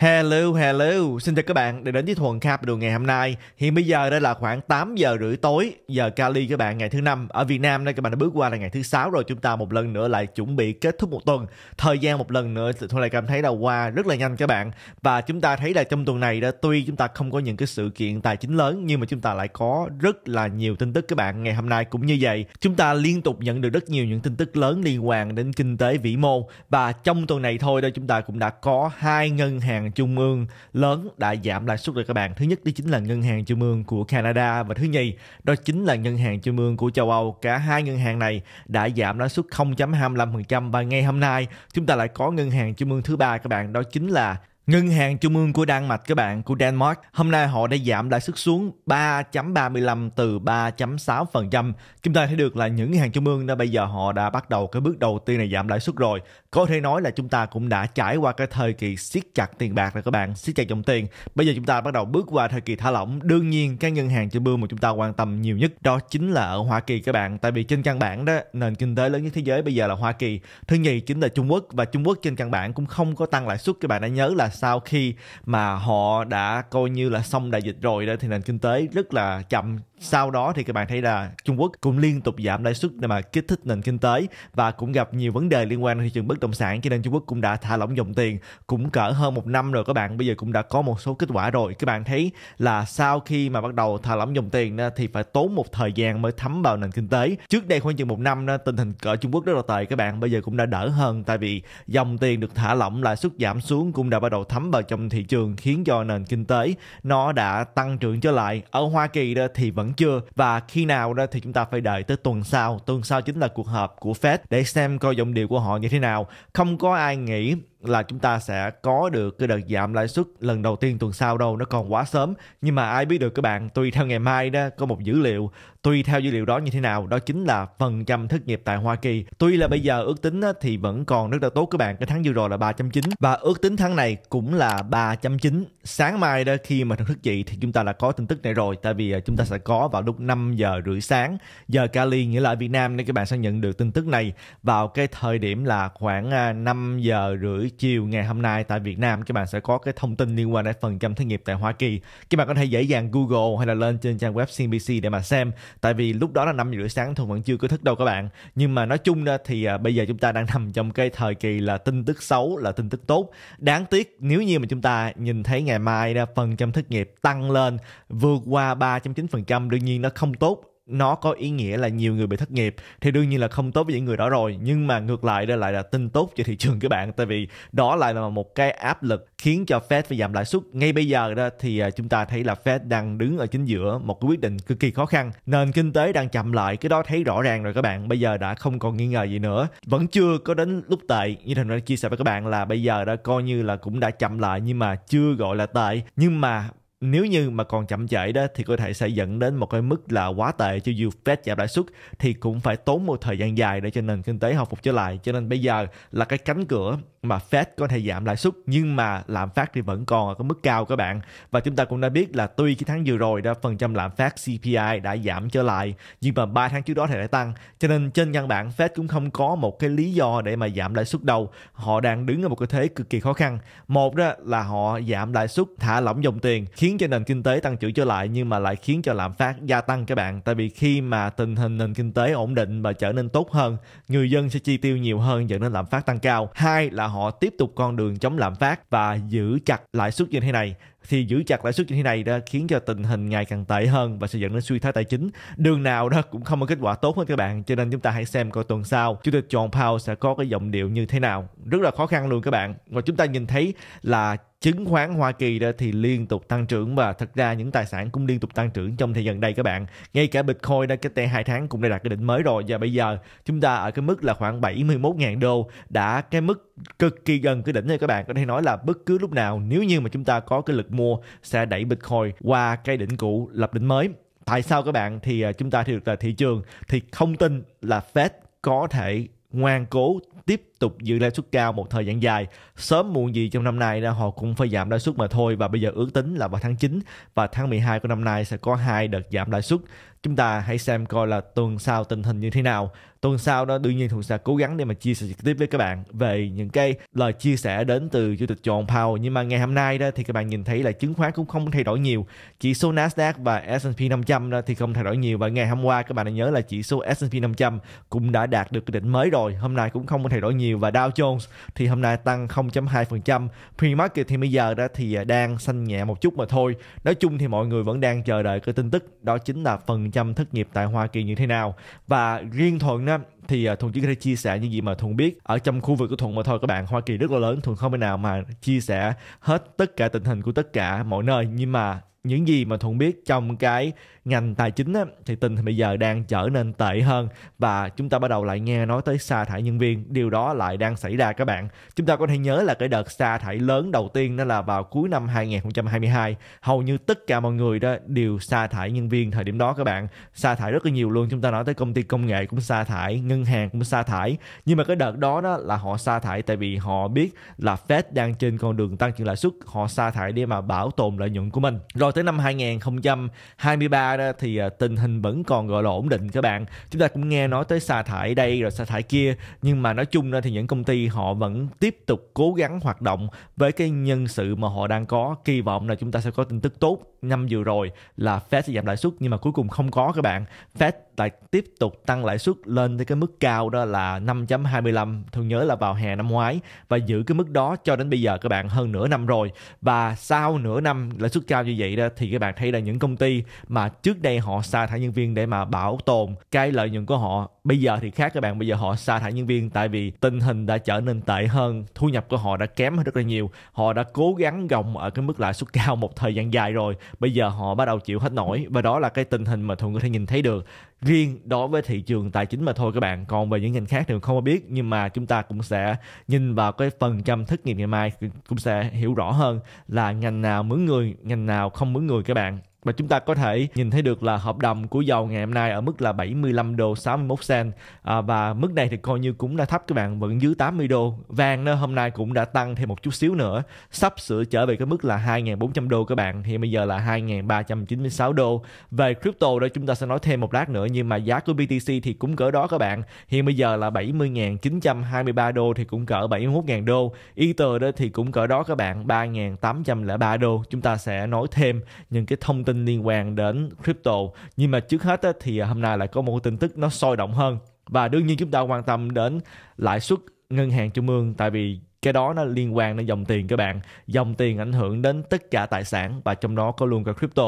Hello, hello, xin chào các bạn đã đến với Thuần đồ ngày hôm nay. Hiện bây giờ đây là khoảng 8 giờ rưỡi tối, giờ Cali các bạn ngày thứ năm Ở Việt Nam đây các bạn đã bước qua là ngày thứ sáu rồi, chúng ta một lần nữa lại chuẩn bị kết thúc một tuần. Thời gian một lần nữa tôi lại cảm thấy là qua rất là nhanh các bạn. Và chúng ta thấy là trong tuần này đó, tuy chúng ta không có những cái sự kiện tài chính lớn nhưng mà chúng ta lại có rất là nhiều tin tức các bạn. Ngày hôm nay cũng như vậy, chúng ta liên tục nhận được rất nhiều những tin tức lớn liên quan đến kinh tế vĩ mô. Và trong tuần này thôi đó chúng ta cũng đã có hai ngân hàng trung ương lớn đã giảm lãi suất rồi các bạn. Thứ nhất đó chính là ngân hàng trung ương của Canada và thứ nhì đó chính là ngân hàng trung ương của châu Âu. Cả hai ngân hàng này đã giảm lãi suất 0.25% và ngay hôm nay chúng ta lại có ngân hàng trung ương thứ ba các bạn đó chính là Ngân hàng Trung ương của Đan Mạch các bạn, của Denmark, hôm nay họ đã giảm lãi suất xuống 3.35 từ 3.6%. Chúng ta thấy được là những ngân hàng Trung ương đã bây giờ họ đã bắt đầu cái bước đầu tiên này giảm lãi suất rồi. Có thể nói là chúng ta cũng đã trải qua cái thời kỳ siết chặt tiền bạc rồi các bạn, siết chặt dòng tiền. Bây giờ chúng ta bắt đầu bước qua thời kỳ thả lỏng. Đương nhiên cái ngân hàng Trung ương mà chúng ta quan tâm nhiều nhất đó chính là ở Hoa Kỳ các bạn. Tại vì trên căn bản đó nền kinh tế lớn nhất thế giới bây giờ là Hoa Kỳ. Thứ nhì chính là Trung Quốc và Trung Quốc trên căn bản cũng không có tăng lãi suất các bạn đã nhớ là sau khi mà họ đã coi như là xong đại dịch rồi đó thì nền kinh tế rất là chậm sau đó thì các bạn thấy là Trung Quốc cũng liên tục giảm lãi suất để mà kích thích nền kinh tế và cũng gặp nhiều vấn đề liên quan đến thị trường bất động sản cho nên Trung Quốc cũng đã thả lỏng dòng tiền cũng cỡ hơn một năm rồi các bạn bây giờ cũng đã có một số kết quả rồi các bạn thấy là sau khi mà bắt đầu thả lỏng dòng tiền thì phải tốn một thời gian mới thấm vào nền kinh tế trước đây khoảng chừng một năm tình hình ở Trung Quốc rất là tệ các bạn bây giờ cũng đã đỡ hơn tại vì dòng tiền được thả lỏng lãi suất giảm xuống cũng đã bắt đầu thấm vào trong thị trường khiến cho nền kinh tế nó đã tăng trưởng trở lại ở Hoa Kỳ thì vẫn chưa và khi nào đó thì chúng ta phải đợi tới tuần sau tuần sau chính là cuộc họp của Fed để xem coi giọng điệu của họ như thế nào không có ai nghĩ là chúng ta sẽ có được cái đợt giảm lãi suất lần đầu tiên tuần sau đâu nó còn quá sớm nhưng mà ai biết được các bạn tùy theo ngày mai đó có một dữ liệu tùy theo dữ liệu đó như thế nào đó chính là phần trăm thất nghiệp tại Hoa Kỳ tuy là bây giờ ước tính thì vẫn còn rất là tốt các bạn cái tháng vừa rồi là ba trăm chín và ước tính tháng này cũng là ba trăm chín sáng mai đó khi mà thần thức dậy thì chúng ta đã có tin tức này rồi tại vì à, chúng ta sẽ có vào lúc năm giờ rưỡi sáng giờ Cali nghĩa là ở Việt Nam nên các bạn sẽ nhận được tin tức này vào cái thời điểm là khoảng à, năm giờ rưỡi chiều ngày hôm nay tại Việt Nam các bạn sẽ có cái thông tin liên quan đến phần trăm thất nghiệp tại Hoa Kỳ. Các bạn có thể dễ dàng Google hay là lên trên trang web CNBC để mà xem. Tại vì lúc đó là năm rưỡi sáng thôi vẫn chưa có thức đâu các bạn. Nhưng mà nói chung thì à, bây giờ chúng ta đang nằm trong cái thời kỳ là tin tức xấu là tin tức tốt. Đáng tiếc nếu như mà chúng ta nhìn thấy ngày mai phần trăm thất nghiệp tăng lên vượt qua 3.9% đương nhiên nó không tốt nó có ý nghĩa là nhiều người bị thất nghiệp thì đương nhiên là không tốt với những người đó rồi nhưng mà ngược lại đây lại là tin tốt cho thị trường các bạn tại vì đó lại là một cái áp lực khiến cho Fed phải giảm lãi suất ngay bây giờ đó thì à, chúng ta thấy là Fed đang đứng ở chính giữa một cái quyết định cực kỳ khó khăn nền kinh tế đang chậm lại cái đó thấy rõ ràng rồi các bạn bây giờ đã không còn nghi ngờ gì nữa vẫn chưa có đến lúc tệ như thành đã chia sẻ với các bạn là bây giờ đã coi như là cũng đã chậm lại nhưng mà chưa gọi là tệ nhưng mà nếu như mà còn chậm trễ đó thì có thể sẽ dẫn đến một cái mức là quá tệ cho dù Fed giảm lãi suất thì cũng phải tốn một thời gian dài để cho nền kinh tế hồi phục trở lại cho nên bây giờ là cái cánh cửa mà Fed có thể giảm lãi suất nhưng mà lạm phát thì vẫn còn ở cái mức cao các bạn và chúng ta cũng đã biết là tuy cái tháng vừa rồi đó phần trăm lạm phát CPI đã giảm trở lại nhưng mà 3 tháng trước đó thì đã tăng cho nên trên căn bản Fed cũng không có một cái lý do để mà giảm lãi suất đâu họ đang đứng ở một cái thế cực kỳ khó khăn một đó là họ giảm lãi suất thả lỏng dòng tiền khiến cho nền kinh tế tăng trưởng trở lại nhưng mà lại khiến cho lạm phát gia tăng các bạn tại vì khi mà tình hình nền kinh tế ổn định và trở nên tốt hơn người dân sẽ chi tiêu nhiều hơn dẫn đến lạm phát tăng cao hai là họ tiếp tục con đường chống lạm phát và giữ chặt lãi suất như thế này thì giữ chặt lãi suất như thế này đã khiến cho tình hình ngày càng tệ hơn và sẽ dẫn đến suy thoái tài chính đường nào đó cũng không có kết quả tốt hơn các bạn cho nên chúng ta hãy xem coi tuần sau chủ tịch John Powell sẽ có cái giọng điệu như thế nào rất là khó khăn luôn các bạn và chúng ta nhìn thấy là chứng khoán Hoa Kỳ đó thì liên tục tăng trưởng và thật ra những tài sản cũng liên tục tăng trưởng trong thời gian đây các bạn. Ngay cả Bitcoin đã cách đây 2 tháng cũng đã đạt cái đỉnh mới rồi và bây giờ chúng ta ở cái mức là khoảng 71.000 đô đã cái mức cực kỳ gần cái đỉnh rồi các bạn. Có thể nói là bất cứ lúc nào nếu như mà chúng ta có cái lực mua mua sẽ đẩy Bitcoin qua cây đỉnh cũ lập đỉnh mới. Tại sao các bạn thì à, chúng ta thì được là thị trường thì không tin là Fed có thể ngoan cố tiếp tục giữ lãi suất cao một thời gian dài. Sớm muộn gì trong năm nay ra họ cũng phải giảm lãi suất mà thôi và bây giờ ước tính là vào tháng 9 và tháng 12 của năm nay sẽ có hai đợt giảm lãi suất. Chúng ta hãy xem coi là tuần sau tình hình như thế nào. Tuần sau đó đương nhiên Thuận sẽ cố gắng để mà chia sẻ trực tiếp với các bạn về những cái lời chia sẻ đến từ Chủ tịch John Powell. Nhưng mà ngày hôm nay đó thì các bạn nhìn thấy là chứng khoán cũng không thay đổi nhiều. Chỉ số Nasdaq và S&P 500 đó thì không thay đổi nhiều. Và ngày hôm qua các bạn đã nhớ là chỉ số S&P 500 cũng đã đạt được cái đỉnh mới rồi. Hôm nay cũng không thay đổi nhiều nhiều và Dow Jones thì hôm nay tăng 0.2%. Pre-market thì bây giờ đó thì à, đang xanh nhẹ một chút mà thôi. Nói chung thì mọi người vẫn đang chờ đợi cái tin tức đó chính là phần trăm thất nghiệp tại Hoa Kỳ như thế nào. Và riêng Thuận đó thì à, Thuận chỉ có thể chia sẻ những gì mà Thuận biết ở trong khu vực của Thuận mà thôi các bạn. Hoa Kỳ rất là lớn, Thuận không thể nào mà chia sẻ hết tất cả tình hình của tất cả mọi nơi. Nhưng mà những gì mà Thuận biết trong cái ngành tài chính á, thì tình thì bây giờ đang trở nên tệ hơn và chúng ta bắt đầu lại nghe nói tới sa thải nhân viên điều đó lại đang xảy ra các bạn chúng ta có thể nhớ là cái đợt sa thải lớn đầu tiên đó là vào cuối năm 2022 hầu như tất cả mọi người đó đều sa thải nhân viên thời điểm đó các bạn sa thải rất là nhiều luôn chúng ta nói tới công ty công nghệ cũng sa thải ngân hàng cũng sa thải nhưng mà cái đợt đó đó là họ sa thải tại vì họ biết là Fed đang trên con đường tăng trưởng lãi suất họ sa thải để mà bảo tồn lợi nhuận của mình rồi tới năm 2023 đó thì à, tình hình vẫn còn gọi là ổn định các bạn chúng ta cũng nghe nói tới sa thải đây rồi sa thải kia nhưng mà nói chung ra thì những công ty họ vẫn tiếp tục cố gắng hoạt động với cái nhân sự mà họ đang có kỳ vọng là chúng ta sẽ có tin tức tốt năm vừa rồi là Fed sẽ giảm lãi suất nhưng mà cuối cùng không có các bạn. Fed lại tiếp tục tăng lãi suất lên tới cái mức cao đó là 5.25 thương nhớ là vào hè năm ngoái và giữ cái mức đó cho đến bây giờ các bạn hơn nửa năm rồi và sau nửa năm lãi suất cao như vậy đó thì các bạn thấy là những công ty mà trước đây họ sa thải nhân viên để mà bảo tồn cái lợi nhuận của họ bây giờ thì khác các bạn bây giờ họ sa thải nhân viên tại vì tình hình đã trở nên tệ hơn thu nhập của họ đã kém hơn rất là nhiều họ đã cố gắng gồng ở cái mức lãi suất cao một thời gian dài rồi bây giờ họ bắt đầu chịu hết nổi ừ. và đó là cái tình hình mà thuận có thể nhìn thấy được riêng đối với thị trường tài chính mà thôi các bạn còn về những ngành khác thì không có biết nhưng mà chúng ta cũng sẽ nhìn vào cái phần trăm thất nghiệp ngày mai cũng sẽ hiểu rõ hơn là ngành nào mướn người ngành nào không mướn người các bạn và chúng ta có thể nhìn thấy được là hợp đồng của dầu ngày hôm nay ở mức là 75 đô 61 cent à, và mức này thì coi như cũng đã thấp các bạn vẫn dưới 80 đô. Vàng nó hôm nay cũng đã tăng thêm một chút xíu nữa, sắp sửa trở về cái mức là 2.400 đô các bạn. thì bây giờ là 2.396 đô. Về crypto đó chúng ta sẽ nói thêm một lát nữa nhưng mà giá của BTC thì cũng cỡ đó các bạn. Hiện bây giờ là 70.923 đô thì cũng cỡ 71.000 đô. Ether đó thì cũng cỡ đó các bạn, 3.803 đô. Chúng ta sẽ nói thêm những cái thông tin tin liên quan đến crypto nhưng mà trước hết thì à, hôm nay lại có một tin tức nó sôi động hơn và đương nhiên chúng ta quan tâm đến lãi suất ngân hàng trung ương tại vì cái đó nó liên quan đến dòng tiền các bạn dòng tiền ảnh hưởng đến tất cả tài sản và trong đó có luôn cả crypto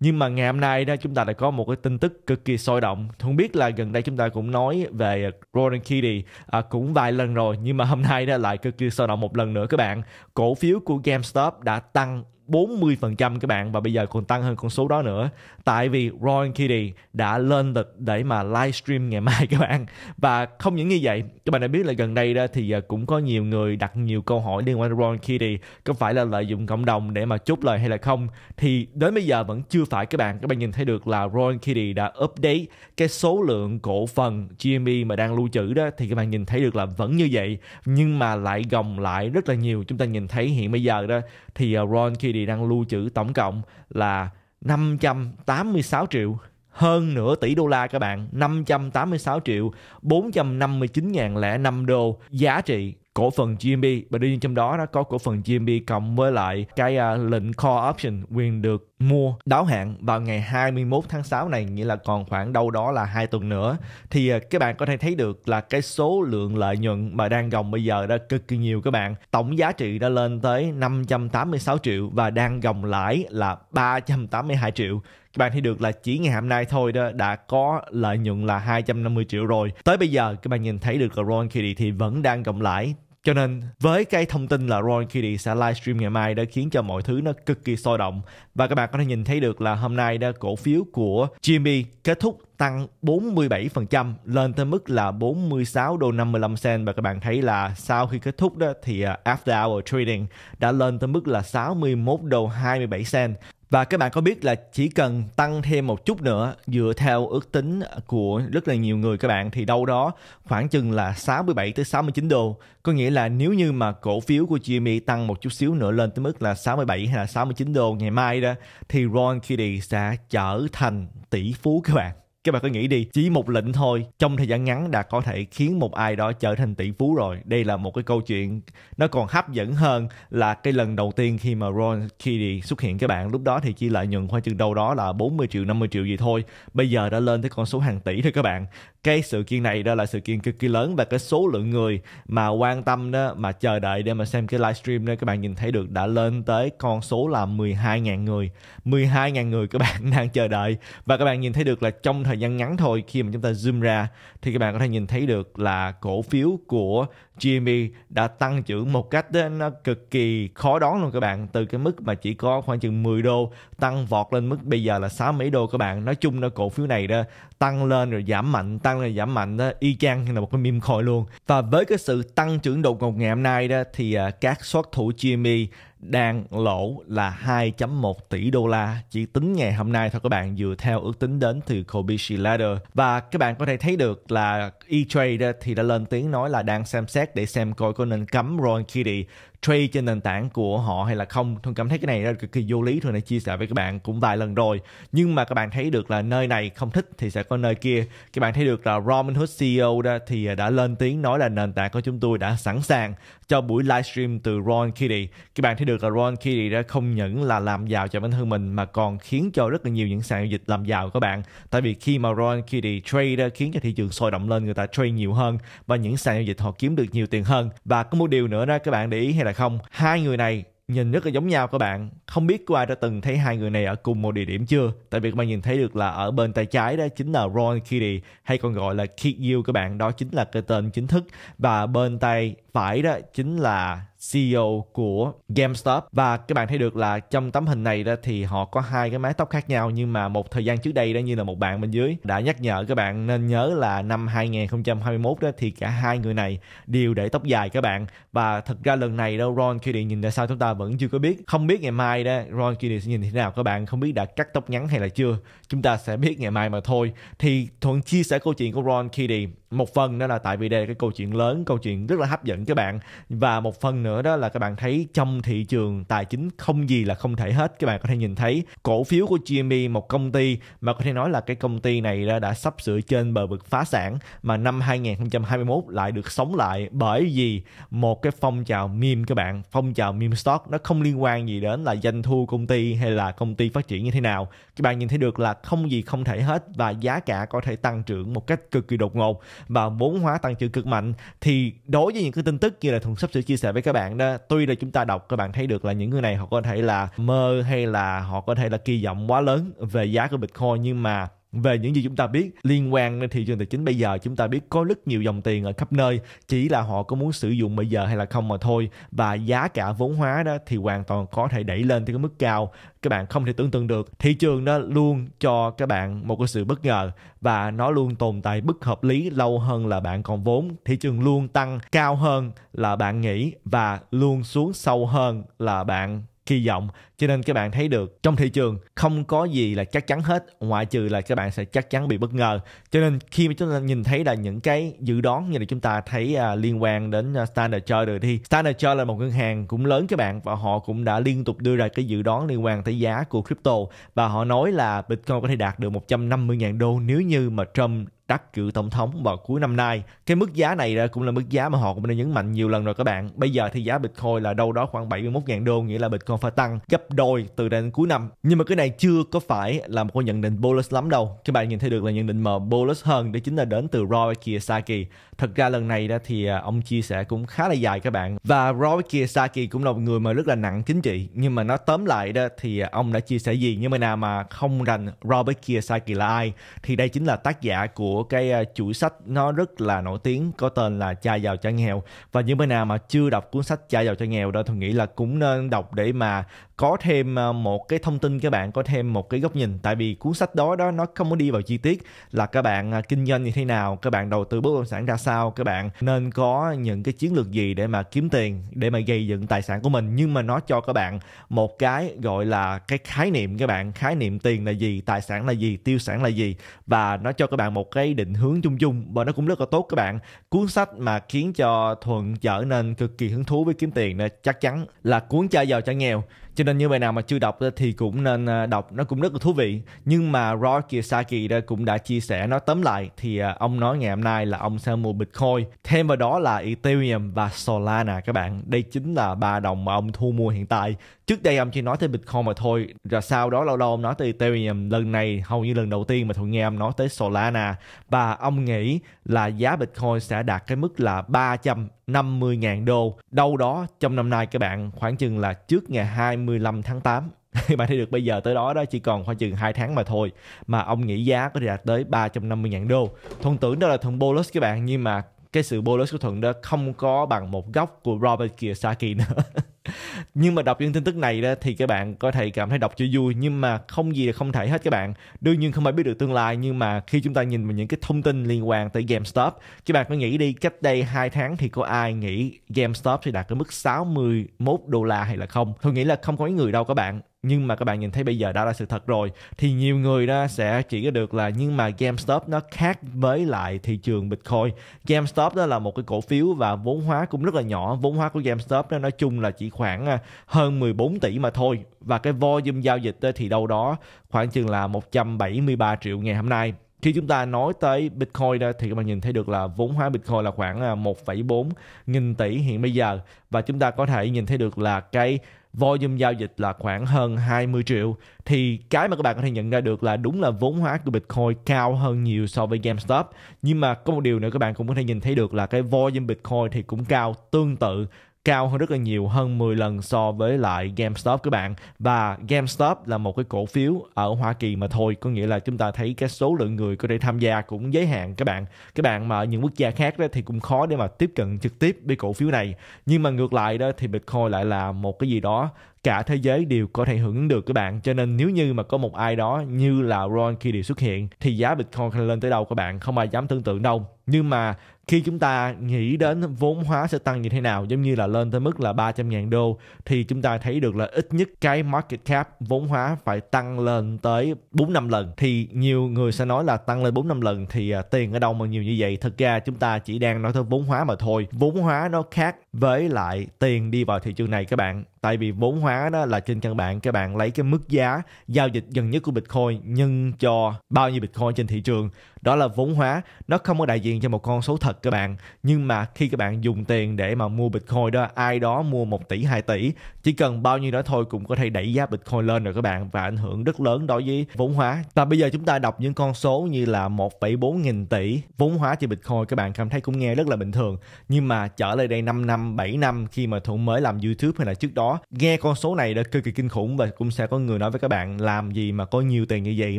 nhưng mà ngày hôm nay đó chúng ta lại có một cái tin tức cực kỳ sôi động không biết là gần đây chúng ta cũng nói về Gordon Kitty à, cũng vài lần rồi nhưng mà hôm nay đó lại cực kỳ sôi động một lần nữa các bạn cổ phiếu của GameStop đã tăng 40% các bạn và bây giờ còn tăng hơn con số đó nữa tại vì Ron Kitty đã lên lịch để mà livestream ngày mai các bạn và không những như vậy các bạn đã biết là gần đây đó thì à, cũng có nhiều người đặt nhiều câu hỏi liên quan đến Roy Kitty có phải là lợi dụng cộng đồng để mà chốt lời hay là không thì đến bây giờ vẫn chưa phải các bạn các bạn nhìn thấy được là Ron Kitty đã update cái số lượng cổ phần GMB mà đang lưu trữ đó thì các bạn nhìn thấy được là vẫn như vậy nhưng mà lại gồng lại rất là nhiều chúng ta nhìn thấy hiện bây giờ đó thì à, Ron Kennedy đang lưu trữ tổng cộng là 586 triệu hơn nửa tỷ đô la các bạn 586 triệu 459 ngàn lẻ 5 đô giá trị cổ phần GMB và đương nhiên trong đó nó có cổ phần GMB cộng với lại cái uh, lệnh call option quyền được mua đáo hạn vào ngày 21 tháng 6 này nghĩa là còn khoảng đâu đó là hai tuần nữa thì à, các bạn có thể thấy được là cái số lượng lợi nhuận mà đang gồng bây giờ đã cực kỳ nhiều các bạn tổng giá trị đã lên tới 586 triệu và đang gồng lãi là 382 triệu các bạn thấy được là chỉ ngày hôm nay thôi đó đã có lợi nhuận là 250 triệu rồi. Tới bây giờ các bạn nhìn thấy được là Ron Kennedy thì vẫn đang gồng lãi cho nên với cái thông tin là Roy Kiddy sẽ livestream ngày mai đã khiến cho mọi thứ nó cực kỳ sôi động và các bạn có thể nhìn thấy được là hôm nay đã cổ phiếu của GMB kết thúc tăng 47% lên tới mức là 46 đô 55 cent và các bạn thấy là sau khi kết thúc đó thì à, after hour trading đã lên tới mức là 61 đô 27 cent và các bạn có biết là chỉ cần tăng thêm một chút nữa dựa theo ước tính của rất là nhiều người các bạn thì đâu đó khoảng chừng là 67 tới 69 đô. Có nghĩa là nếu như mà cổ phiếu của GME tăng một chút xíu nữa lên tới mức là 67 hay là 69 đô ngày mai đó thì Ron Kiddy sẽ trở thành tỷ phú các bạn các bạn cứ nghĩ đi chỉ một lệnh thôi trong thời gian ngắn đã có thể khiến một ai đó trở thành tỷ phú rồi đây là một cái câu chuyện nó còn hấp dẫn hơn là cái lần đầu tiên khi mà Ron Kennedy xuất hiện các bạn lúc đó thì chỉ lợi nhuận khoa chừng đâu đó là 40 triệu 50 triệu gì thôi bây giờ đã lên tới con số hàng tỷ thôi các bạn cái sự kiện này đó là sự kiện cực kỳ lớn và cái số lượng người mà quan tâm đó mà chờ đợi để mà xem cái livestream đó các bạn nhìn thấy được đã lên tới con số là 12.000 người 12.000 người các bạn đang chờ đợi và các bạn nhìn thấy được là trong thời gian ngắn thôi khi mà chúng ta zoom ra thì các bạn có thể nhìn thấy được là cổ phiếu của GME đã tăng trưởng một cách ờ, nó cực kỳ khó đoán luôn các bạn từ cái mức mà chỉ có khoảng chừng 10 đô tăng vọt lên mức bây giờ là 6 mấy đô các bạn nói chung là cổ phiếu này đó tăng lên rồi giảm mạnh tăng rồi giảm mạnh đó y chang như là một cái meme coin luôn và với cái sự tăng trưởng đột ngột ngày hôm nay đó thì ờ, các short thủ GME đang lỗ là 2.1 tỷ đô la chỉ tính ngày hôm nay thôi các bạn dựa theo ước tính đến từ Kobishi Ladder và các bạn có thể thấy được là E-Trade thì đã lên tiếng nói là đang xem xét để xem coi có nên cấm Ron Kitty trade trên nền tảng của họ hay là không thuần cảm thấy cái này là cực kỳ vô lý thôi đã chia sẻ với các bạn cũng vài lần rồi nhưng mà các bạn thấy được là nơi này không thích thì sẽ có nơi kia các bạn thấy được là Robinhood CEO đó thì đã lên tiếng nói là nền tảng của chúng tôi đã sẵn sàng cho buổi livestream từ Ron Kitty các bạn thấy được là Ron Kitty đã không những là làm giàu cho bản thân mình mà còn khiến cho rất là nhiều những sàn giao dịch làm giàu các bạn tại vì khi mà Ron Kitty trade đó, khiến cho thị trường sôi động lên người ta trade nhiều hơn và những sàn giao dịch họ kiếm được nhiều tiền hơn và có một điều nữa đó các bạn để ý hay là này không hai người này nhìn rất là giống nhau các bạn không biết có ai đã từng thấy hai người này ở cùng một địa điểm chưa tại vì các bạn nhìn thấy được là ở bên tay trái đó chính là Ron Kiddy hay còn gọi là Kid Yu các bạn đó chính là cái tên chính thức và bên tay phải đó chính là CEO của GameStop và các bạn thấy được là trong tấm hình này đó thì họ có hai cái mái tóc khác nhau nhưng mà một thời gian trước đây đó như là một bạn bên dưới đã nhắc nhở các bạn nên nhớ là năm 2021 đó thì cả hai người này đều để tóc dài các bạn và thật ra lần này đâu Ron Kiddy nhìn ra sao chúng ta vẫn chưa có biết không biết ngày mai đó Ron Kiddy sẽ nhìn thế nào các bạn không biết đã cắt tóc ngắn hay là chưa chúng ta sẽ biết ngày mai mà thôi thì thuận chia sẻ câu chuyện của Ron Kiddy một phần đó là tại vì đây là cái câu chuyện lớn câu chuyện rất là hấp dẫn các bạn và một phần nữa đó là các bạn thấy trong thị trường tài chính không gì là không thể hết các bạn có thể nhìn thấy cổ phiếu của GME một công ty mà có thể nói là cái công ty này đã sắp sửa trên bờ vực phá sản mà năm 2021 lại được sống lại bởi vì một cái phong trào meme các bạn phong trào meme stock nó không liên quan gì đến là doanh thu công ty hay là công ty phát triển như thế nào các bạn nhìn thấy được là không gì không thể hết và giá cả có thể tăng trưởng một cách cực kỳ đột ngột và vốn hóa tăng trưởng cực mạnh thì đối với những cái tin tức như là thùng sắp sửa chia sẻ với các bạn đó tuy là chúng ta đọc các bạn thấy được là những người này họ có thể là mơ hay là họ có thể là kỳ vọng quá lớn về giá của bitcoin nhưng mà về những gì chúng ta biết liên quan đến thị trường tài chính bây giờ chúng ta biết có rất nhiều dòng tiền ở khắp nơi chỉ là họ có muốn sử dụng bây giờ hay là không mà thôi và giá cả vốn hóa đó thì hoàn toàn có thể đẩy lên tới cái mức cao các bạn không thể tưởng tượng được thị trường nó luôn cho các bạn một cái sự bất ngờ và nó luôn tồn tại bất hợp lý lâu hơn là bạn còn vốn thị trường luôn tăng cao hơn là bạn nghĩ và luôn xuống sâu hơn là bạn kỳ vọng cho nên các bạn thấy được trong thị trường không có gì là chắc chắn hết ngoại trừ là các bạn sẽ chắc chắn bị bất ngờ cho nên khi mà chúng ta nhìn thấy là những cái dự đoán như là chúng ta thấy uh, liên quan đến uh, Standard Chartered thì Standard Charter là một ngân hàng cũng lớn các bạn và họ cũng đã liên tục đưa ra cái dự đoán liên quan tới giá của crypto và họ nói là Bitcoin có thể đạt được 150.000 đô nếu như mà Trump đắc cử tổng thống vào cuối năm nay. Cái mức giá này cũng là mức giá mà họ cũng đã nhấn mạnh nhiều lần rồi các bạn. Bây giờ thì giá Bitcoin là đâu đó khoảng 71.000 đô, nghĩa là Bitcoin phải tăng gấp đôi từ đến cuối năm. Nhưng mà cái này chưa có phải là một cái nhận định bullish lắm đâu. Các bạn nhìn thấy được là nhận định mà bullish hơn đó chính là đến từ Roy Kiyosaki. Thật ra lần này đó thì à, ông chia sẻ cũng khá là dài các bạn. Và Roy Kiyosaki cũng là một người mà rất là nặng chính trị, nhưng mà nó tóm lại đó thì à, ông đã chia sẻ gì nhưng mà nào mà không rành Robert Kiyosaki là ai thì đây chính là tác giả của của cái ờ, chuỗi sách nó rất là nổi tiếng có tên là Cha giàu cha nghèo và những bên nào mà chưa đọc cuốn sách Cha giàu cha nghèo đó tôi nghĩ là cũng nên đọc để mà có thêm ờ, một cái thông tin các bạn có thêm một cái góc nhìn tại vì cuốn sách đó đó nó không có đi vào chi tiết là các bạn ờ, kinh doanh như thế nào các bạn đầu tư bất động sản ra sao các bạn nên có những cái chiến lược gì để mà kiếm tiền để mà gây dựng tài sản của mình nhưng mà nó cho các bạn một cái gọi là cái khái niệm các bạn khái niệm tiền là gì tài sản là gì tiêu sản là gì và nó cho các bạn một cái định hướng chung chung và nó cũng rất là tốt các bạn cuốn sách mà khiến cho thuận trở nên cực kỳ hứng thú với kiếm tiền nên chắc chắn là cuốn cha giàu cha nghèo cho nên như vậy nào mà chưa đọc thì cũng nên à, đọc nó cũng rất là thú vị nhưng mà Roy Kiyosaki đã cũng đã chia sẻ nó tóm lại thì à, ông nói ngày hôm nay là ông sẽ mua Bitcoin thêm vào đó là Ethereum và Solana các bạn đây chính là ba đồng mà ông thu mua hiện tại trước đây ông chỉ nói tới Bitcoin mà thôi rồi sau đó lâu lâu ông nói tới Ethereum lần này hầu như lần đầu tiên mà Thuận nghe ông nói tới Solana và ông nghĩ là giá Bitcoin sẽ đạt cái mức là 300 50.000 đô. Đâu đó trong năm nay các bạn khoảng chừng là trước ngày 25 tháng 8 thì bạn thấy được bây giờ tới đó đó chỉ còn khoảng chừng 2 tháng mà thôi mà ông nghĩ giá có thể đạt tới 350.000 đô. Thuận tưởng đó là thuận bolus các bạn nhưng mà cái sự bolus của thuận đó không có bằng một góc của Robert Kiyosaki nữa. nhưng mà đọc những tin tức này đó thì các bạn có thể cảm thấy đọc cho vui nhưng mà không gì là không thể hết các bạn đương nhiên không ai biết được tương lai nhưng mà khi chúng ta nhìn vào những cái thông tin liên quan tới GameStop các bạn có nghĩ đi cách đây 2 tháng thì có ai nghĩ GameStop sẽ đạt cái mức 61 đô la hay là không tôi nghĩ là không có người đâu các bạn nhưng mà các bạn nhìn thấy bây giờ đã là sự thật rồi thì nhiều người đó sẽ chỉ được là nhưng mà GameStop nó khác với lại thị trường Bitcoin. GameStop đó là một cái cổ phiếu và vốn hóa cũng rất là nhỏ, vốn hóa của GameStop đó nói chung là chỉ khoảng à, hơn 14 tỷ mà thôi và cái volume giao dịch thì đâu đó khoảng chừng là 173 triệu ngày hôm nay khi chúng ta nói tới Bitcoin đó, thì các bạn nhìn thấy được là vốn hóa Bitcoin là khoảng 1,4 à, nghìn tỷ hiện bây giờ và chúng ta có thể nhìn thấy được là cái volume giao dịch là khoảng hơn 20 triệu thì cái mà các bạn có thể nhận ra được là đúng là vốn hóa của Bitcoin cao hơn nhiều so với GameStop nhưng mà có một điều nữa các bạn cũng có thể nhìn thấy được là cái volume Bitcoin thì cũng cao tương tự cao hơn rất là nhiều hơn 10 lần so với lại GameStop các bạn và GameStop là một cái cổ phiếu ở Hoa Kỳ mà thôi có nghĩa là chúng ta thấy cái số lượng người có thể tham gia cũng giới hạn các bạn các bạn mà ở những quốc gia khác đó thì cũng khó để mà tiếp cận trực tiếp với cổ phiếu này nhưng mà ngược lại đó thì Bitcoin lại là một cái gì đó cả thế giới đều có thể hưởng được các bạn cho nên nếu như mà có một ai đó như là Ron khi xuất hiện thì giá Bitcoin lên tới đâu các bạn không ai dám tưởng tượng đâu nhưng mà khi chúng ta nghĩ đến vốn hóa sẽ tăng như thế nào giống như là lên tới mức là 300.000 đô thì chúng ta thấy được là ít nhất cái market cap vốn hóa phải tăng lên tới 4 năm lần thì nhiều người sẽ nói là tăng lên 4 năm lần thì à, tiền ở đâu mà nhiều như vậy thực ra chúng ta chỉ đang nói tới vốn hóa mà thôi vốn hóa nó khác với lại tiền đi vào thị trường này các bạn tại vì vốn hóa đó là trên căn bản các bạn lấy cái mức giá giao dịch gần nhất của bitcoin nhân cho bao nhiêu bitcoin trên thị trường đó là vốn hóa nó không có đại diện cho một con số thật các bạn nhưng mà khi các bạn dùng tiền để mà mua bitcoin đó ai đó mua 1 tỷ 2 tỷ chỉ cần bao nhiêu đó thôi cũng có thể đẩy giá Bitcoin lên rồi các bạn và ảnh hưởng rất lớn đối với vốn hóa. Và bây giờ chúng ta đọc những con số như là 1,4 nghìn tỷ vốn hóa trên Bitcoin các bạn cảm thấy cũng nghe rất là bình thường. Nhưng mà trở lại đây 5 năm, 7 năm khi mà Thuận mới làm YouTube hay là trước đó nghe con số này đã cực kỳ kinh khủng và cũng sẽ có người nói với các bạn làm gì mà có nhiều tiền như vậy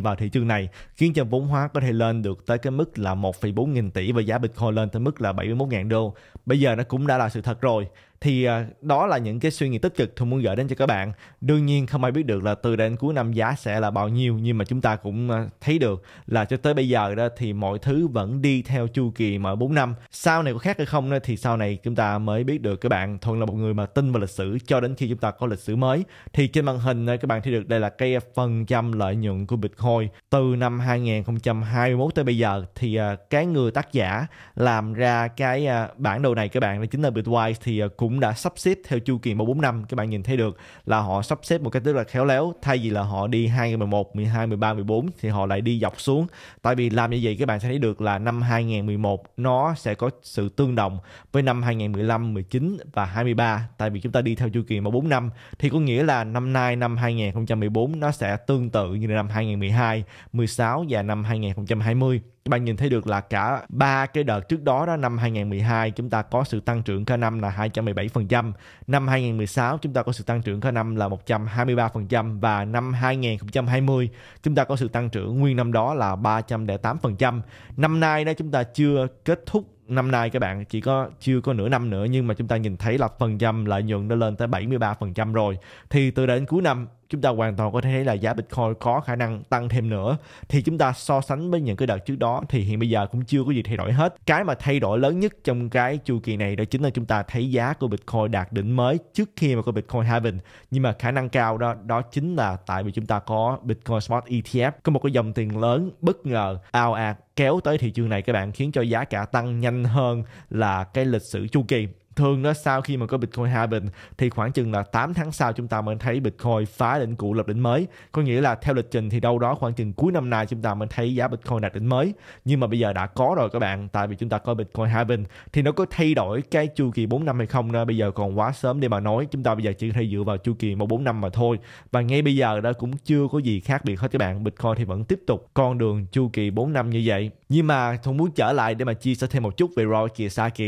vào thị trường này khiến cho vốn hóa có thể lên được tới cái mức là 1,4 nghìn tỷ và giá Bitcoin lên tới mức là 71.000 đô. Bây giờ nó cũng đã là sự thật rồi thì à, đó là những cái suy nghĩ tích cực tôi muốn gửi đến cho các bạn đương nhiên không ai biết được là từ đến cuối năm giá sẽ là bao nhiêu nhưng mà chúng ta cũng à, thấy được là cho tới bây giờ đó thì mọi thứ vẫn đi theo chu kỳ mà 4 năm sau này có khác hay không thì sau này chúng ta mới biết được các bạn thuận là một người mà tin vào lịch sử cho đến khi chúng ta có lịch sử mới thì trên màn hình à, các bạn thấy được đây là cái phần trăm lợi nhuận của Bitcoin từ năm 2021 tới bây giờ thì cái người tác giả làm ra cái bản đồ này các bạn đó chính là Bitwise thì cũng cũng đã sắp xếp theo chu kỳ mỗi bốn năm các bạn nhìn thấy được là họ sắp xếp một cách rất là khéo léo thay vì là họ đi 2 11, 12, 13, 14 thì họ lại đi dọc xuống. Tại vì làm như vậy các bạn sẽ thấy được là năm 2011 nó sẽ có sự tương đồng với năm 2015, 19 và 23 tại vì chúng ta đi theo chu kỳ mỗi 4 năm thì có nghĩa là năm nay năm 2014 nó sẽ tương tự như năm 2012, 16 và năm 2020 các bạn nhìn thấy được là cả ba cái đợt trước đó đó năm 2012 chúng ta có sự tăng trưởng cả năm là 217%, năm 2016 chúng ta có sự tăng trưởng cả năm là 123% và năm 2020 chúng ta có sự tăng trưởng nguyên năm đó là 308%. Năm nay đó chúng ta chưa kết thúc năm nay các bạn chỉ có chưa có nửa năm nữa nhưng mà chúng ta nhìn thấy là phần trăm lợi nhuận đã lên tới 73% rồi thì từ đến cuối năm chúng ta hoàn toàn có thể thấy là giá Bitcoin có khả năng tăng thêm nữa thì chúng ta so sánh với những cái đợt trước đó thì hiện bây giờ cũng chưa có gì thay đổi hết cái mà thay đổi lớn nhất trong cái chu kỳ này đó chính là chúng ta thấy giá của Bitcoin đạt đỉnh mới trước khi mà có Bitcoin halving nhưng mà khả năng cao đó đó chính là tại vì chúng ta có Bitcoin Smart ETF có một cái dòng tiền lớn bất ngờ ao ạt kéo tới thị trường này các bạn khiến cho giá cả tăng nhanh hơn là cái lịch sử chu kỳ thường nó sau khi mà có Bitcoin halving thì khoảng chừng là 8 tháng sau chúng ta mới thấy Bitcoin phá đỉnh cũ lập đỉnh mới. Có nghĩa là theo lịch trình thì đâu đó khoảng chừng cuối năm nay chúng ta mới thấy giá Bitcoin đạt đỉnh mới. Nhưng mà bây giờ đã có rồi các bạn, tại vì chúng ta có Bitcoin halving thì nó có thay đổi cái chu kỳ 4 năm hay không nên bây giờ còn quá sớm để mà nói. Chúng ta bây giờ chỉ thay dựa vào chu kỳ 1 4 năm mà thôi. Và ngay bây giờ đó cũng chưa có gì khác biệt hết các bạn. Bitcoin thì vẫn tiếp tục con đường chu kỳ 4 năm như vậy. Nhưng mà Thông muốn trở lại để mà chia sẻ thêm một chút về Roy Kiyosaki.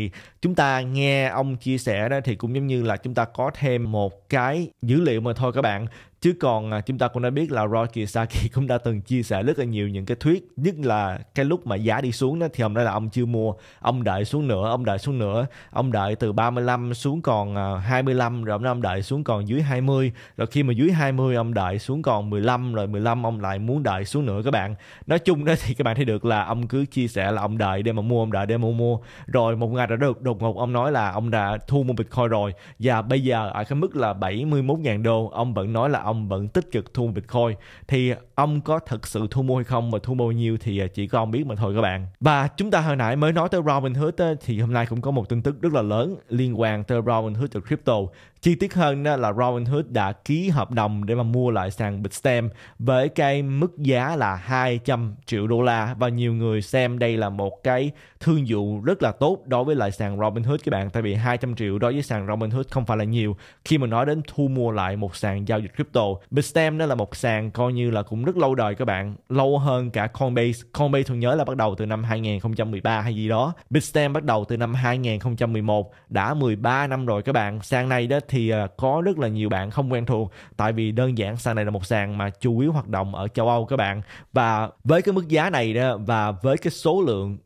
Chúng ta nghe ông chia sẻ đó thì cũng giống như là chúng ta có thêm một cái dữ liệu mà thôi các bạn chứ còn à, chúng ta cũng đã biết là Roy Kiyosaki cũng đã từng chia sẻ rất là nhiều những cái thuyết nhất là cái lúc mà giá đi xuống đó thì ông nói là ông chưa mua ông đợi xuống nữa ông đợi xuống nữa ông đợi từ 35 xuống còn 25 à, rồi ông đợi xuống còn dưới 20 rồi khi mà dưới 20 ông đợi xuống còn 15 rồi 15 ông lại muốn đợi xuống nữa các bạn nói chung đó thì các bạn thấy được là ông cứ chia sẻ là ông đợi để mà mua ông đợi để mà mua rồi một ngày đã được đột ngột ông nói là ông đã thu mua Bitcoin rồi và bây giờ ở cái mức là 71.000 đô ông vẫn nói là ông vẫn tích cực thu Bitcoin thì ông có thật sự thu mua hay không và thu bao nhiêu thì à, chỉ có ông biết mà thôi các bạn. Và chúng ta hồi nãy mới nói tới Robinhood thì hôm nay cũng có một tin tức rất là lớn liên quan tới Robinhood và crypto chi tiết hơn là Robinhood đã ký hợp đồng để mà mua lại sàn Bitstamp với cái mức giá là 200 triệu đô la và nhiều người xem đây là một cái thương vụ rất là tốt đối với lại sàn Robinhood các bạn tại vì 200 triệu đối với sàn Robinhood không phải là nhiều khi mà nói đến thu mua lại một sàn giao dịch crypto Bitstamp đó là một sàn coi như là cũng rất lâu đời các bạn lâu hơn cả Coinbase Coinbase thường nhớ là bắt đầu từ năm 2013 hay gì đó Bitstamp bắt đầu từ năm 2011 đã 13 năm rồi các bạn sàn này đó thì thì à, có rất là nhiều bạn không quen thuộc tại vì đơn giản sàn này là một sàn mà chủ yếu hoạt động ở châu Âu các bạn và với cái mức giá này đó và với cái số lượng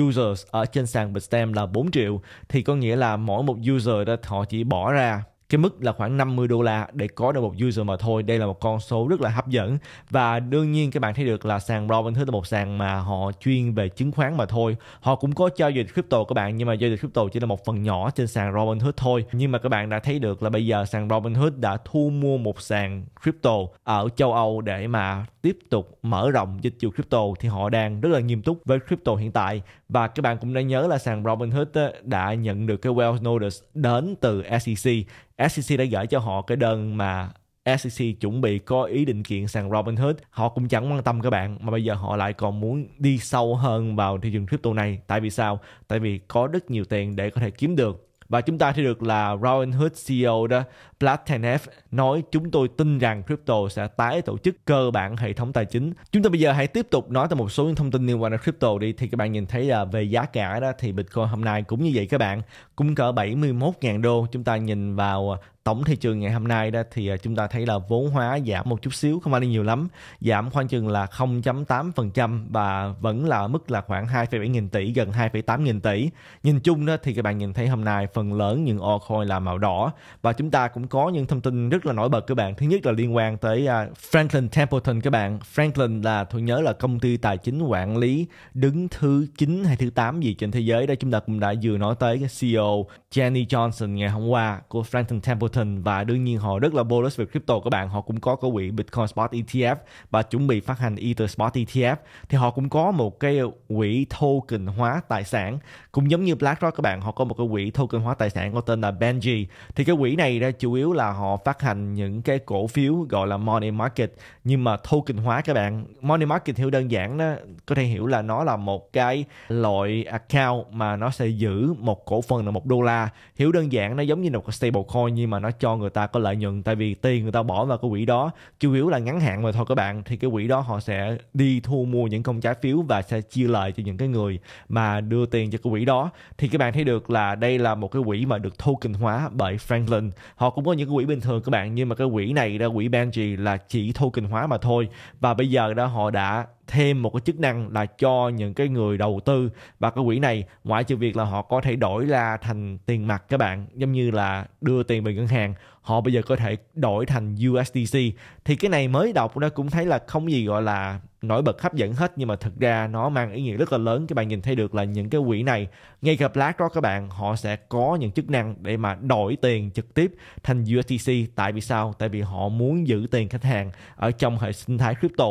users ở trên sàn Bitstamp là 4 triệu thì có nghĩa là mỗi một user đó họ chỉ bỏ ra cái mức là khoảng 50 đô la để có được một user mà thôi đây là một con số rất là hấp dẫn và đương nhiên các bạn thấy được là sàn Robinhood là một sàn mà họ chuyên về chứng khoán mà thôi họ cũng có giao dịch crypto các bạn nhưng mà giao dịch crypto chỉ là một phần nhỏ trên sàn Robinhood thôi nhưng mà các bạn đã thấy được là bây giờ sàn Robinhood đã thu mua một sàn crypto ở châu Âu để mà tiếp tục mở rộng dịch vụ crypto thì họ đang rất là nghiêm túc với crypto hiện tại và các bạn cũng đã nhớ là sàn Robinhood đã nhận được cái Wells Notice đến từ SEC SEC đã gửi cho họ cái đơn mà SEC chuẩn bị có ý định kiện sàn Robinhood họ cũng chẳng quan tâm các bạn mà bây giờ họ lại còn muốn đi sâu hơn vào thị trường crypto này tại vì sao tại vì có rất nhiều tiền để có thể kiếm được và chúng ta thấy được là Robinhood CEO đó Platanef nói chúng tôi tin rằng crypto sẽ tái tổ chức cơ bản hệ thống tài chính. Chúng ta bây giờ hãy tiếp tục nói tới một số những thông tin liên quan đến crypto đi thì các bạn nhìn thấy là về giá cả đó thì Bitcoin hôm nay cũng như vậy các bạn, cũng cỡ 71.000 đô. Chúng ta nhìn vào ờ, tổng thị trường ngày hôm nay đó thì ờ, chúng ta thấy là vốn hóa giảm một chút xíu không phải là nhiều lắm giảm khoảng chừng là 0.8% và vẫn là mức là khoảng 2,7 nghìn tỷ gần 2,8 nghìn tỷ nhìn chung đó thì các bạn nhìn thấy hôm nay phần lớn những altcoin là màu đỏ và chúng ta cũng có những thông tin rất là nổi bật các bạn thứ nhất là liên quan tới à, Franklin Templeton các bạn Franklin là tôi nhớ là công ty tài chính quản lý đứng thứ 9 hay thứ 8 gì trên thế giới đây chúng ta cũng đã vừa nói tới cái CEO Jenny Johnson ngày hôm qua của Franklin Templeton và đương nhiên họ rất là bullish về crypto các bạn họ cũng có cái quỹ Bitcoin Spot ETF và chuẩn bị phát hành Ether Spot ETF thì họ cũng có một cái quỹ token hóa tài sản cũng giống như BlackRock các bạn họ có một cái quỹ token hóa tài sản có tên là Benji thì cái quỹ này đã chủ chủ yếu là họ phát hành những cái cổ phiếu gọi là money market nhưng mà token hóa các bạn money market hiểu đơn giản đó có thể hiểu là nó là một cái loại account mà nó sẽ giữ một cổ phần là một đô la hiểu đơn giản nó giống như là một stable coin nhưng mà nó cho người ta có lợi nhuận tại vì tiền người ta bỏ vào cái quỹ đó chủ yếu là ngắn hạn mà thôi các bạn thì cái quỹ đó họ sẽ đi thu mua những công trái phiếu và sẽ chia lợi cho những cái người mà đưa tiền cho cái quỹ đó thì các bạn thấy được là đây là một cái quỹ mà được token hóa bởi Franklin họ cũng không có những cái quỹ bình thường các bạn nhưng mà cái quỹ này đó quỹ ban trì là chỉ token hóa mà thôi và bây giờ đó họ đã thêm một cái chức năng là cho những cái người đầu tư và cái quỹ này ngoại trừ việc là họ có thể đổi ra thành tiền mặt các bạn giống như là đưa tiền về ngân hàng họ bây giờ có thể đổi thành USDC thì cái này mới đọc nó cũng thấy là không gì gọi là nổi bật hấp dẫn hết nhưng mà thực ra nó mang ý nghĩa rất là lớn các bạn nhìn thấy được là những cái quỹ này ngay lát đó các bạn họ sẽ có những chức năng để mà đổi tiền trực tiếp thành USDC tại vì sao tại vì họ muốn giữ tiền khách hàng ở trong hệ sinh thái crypto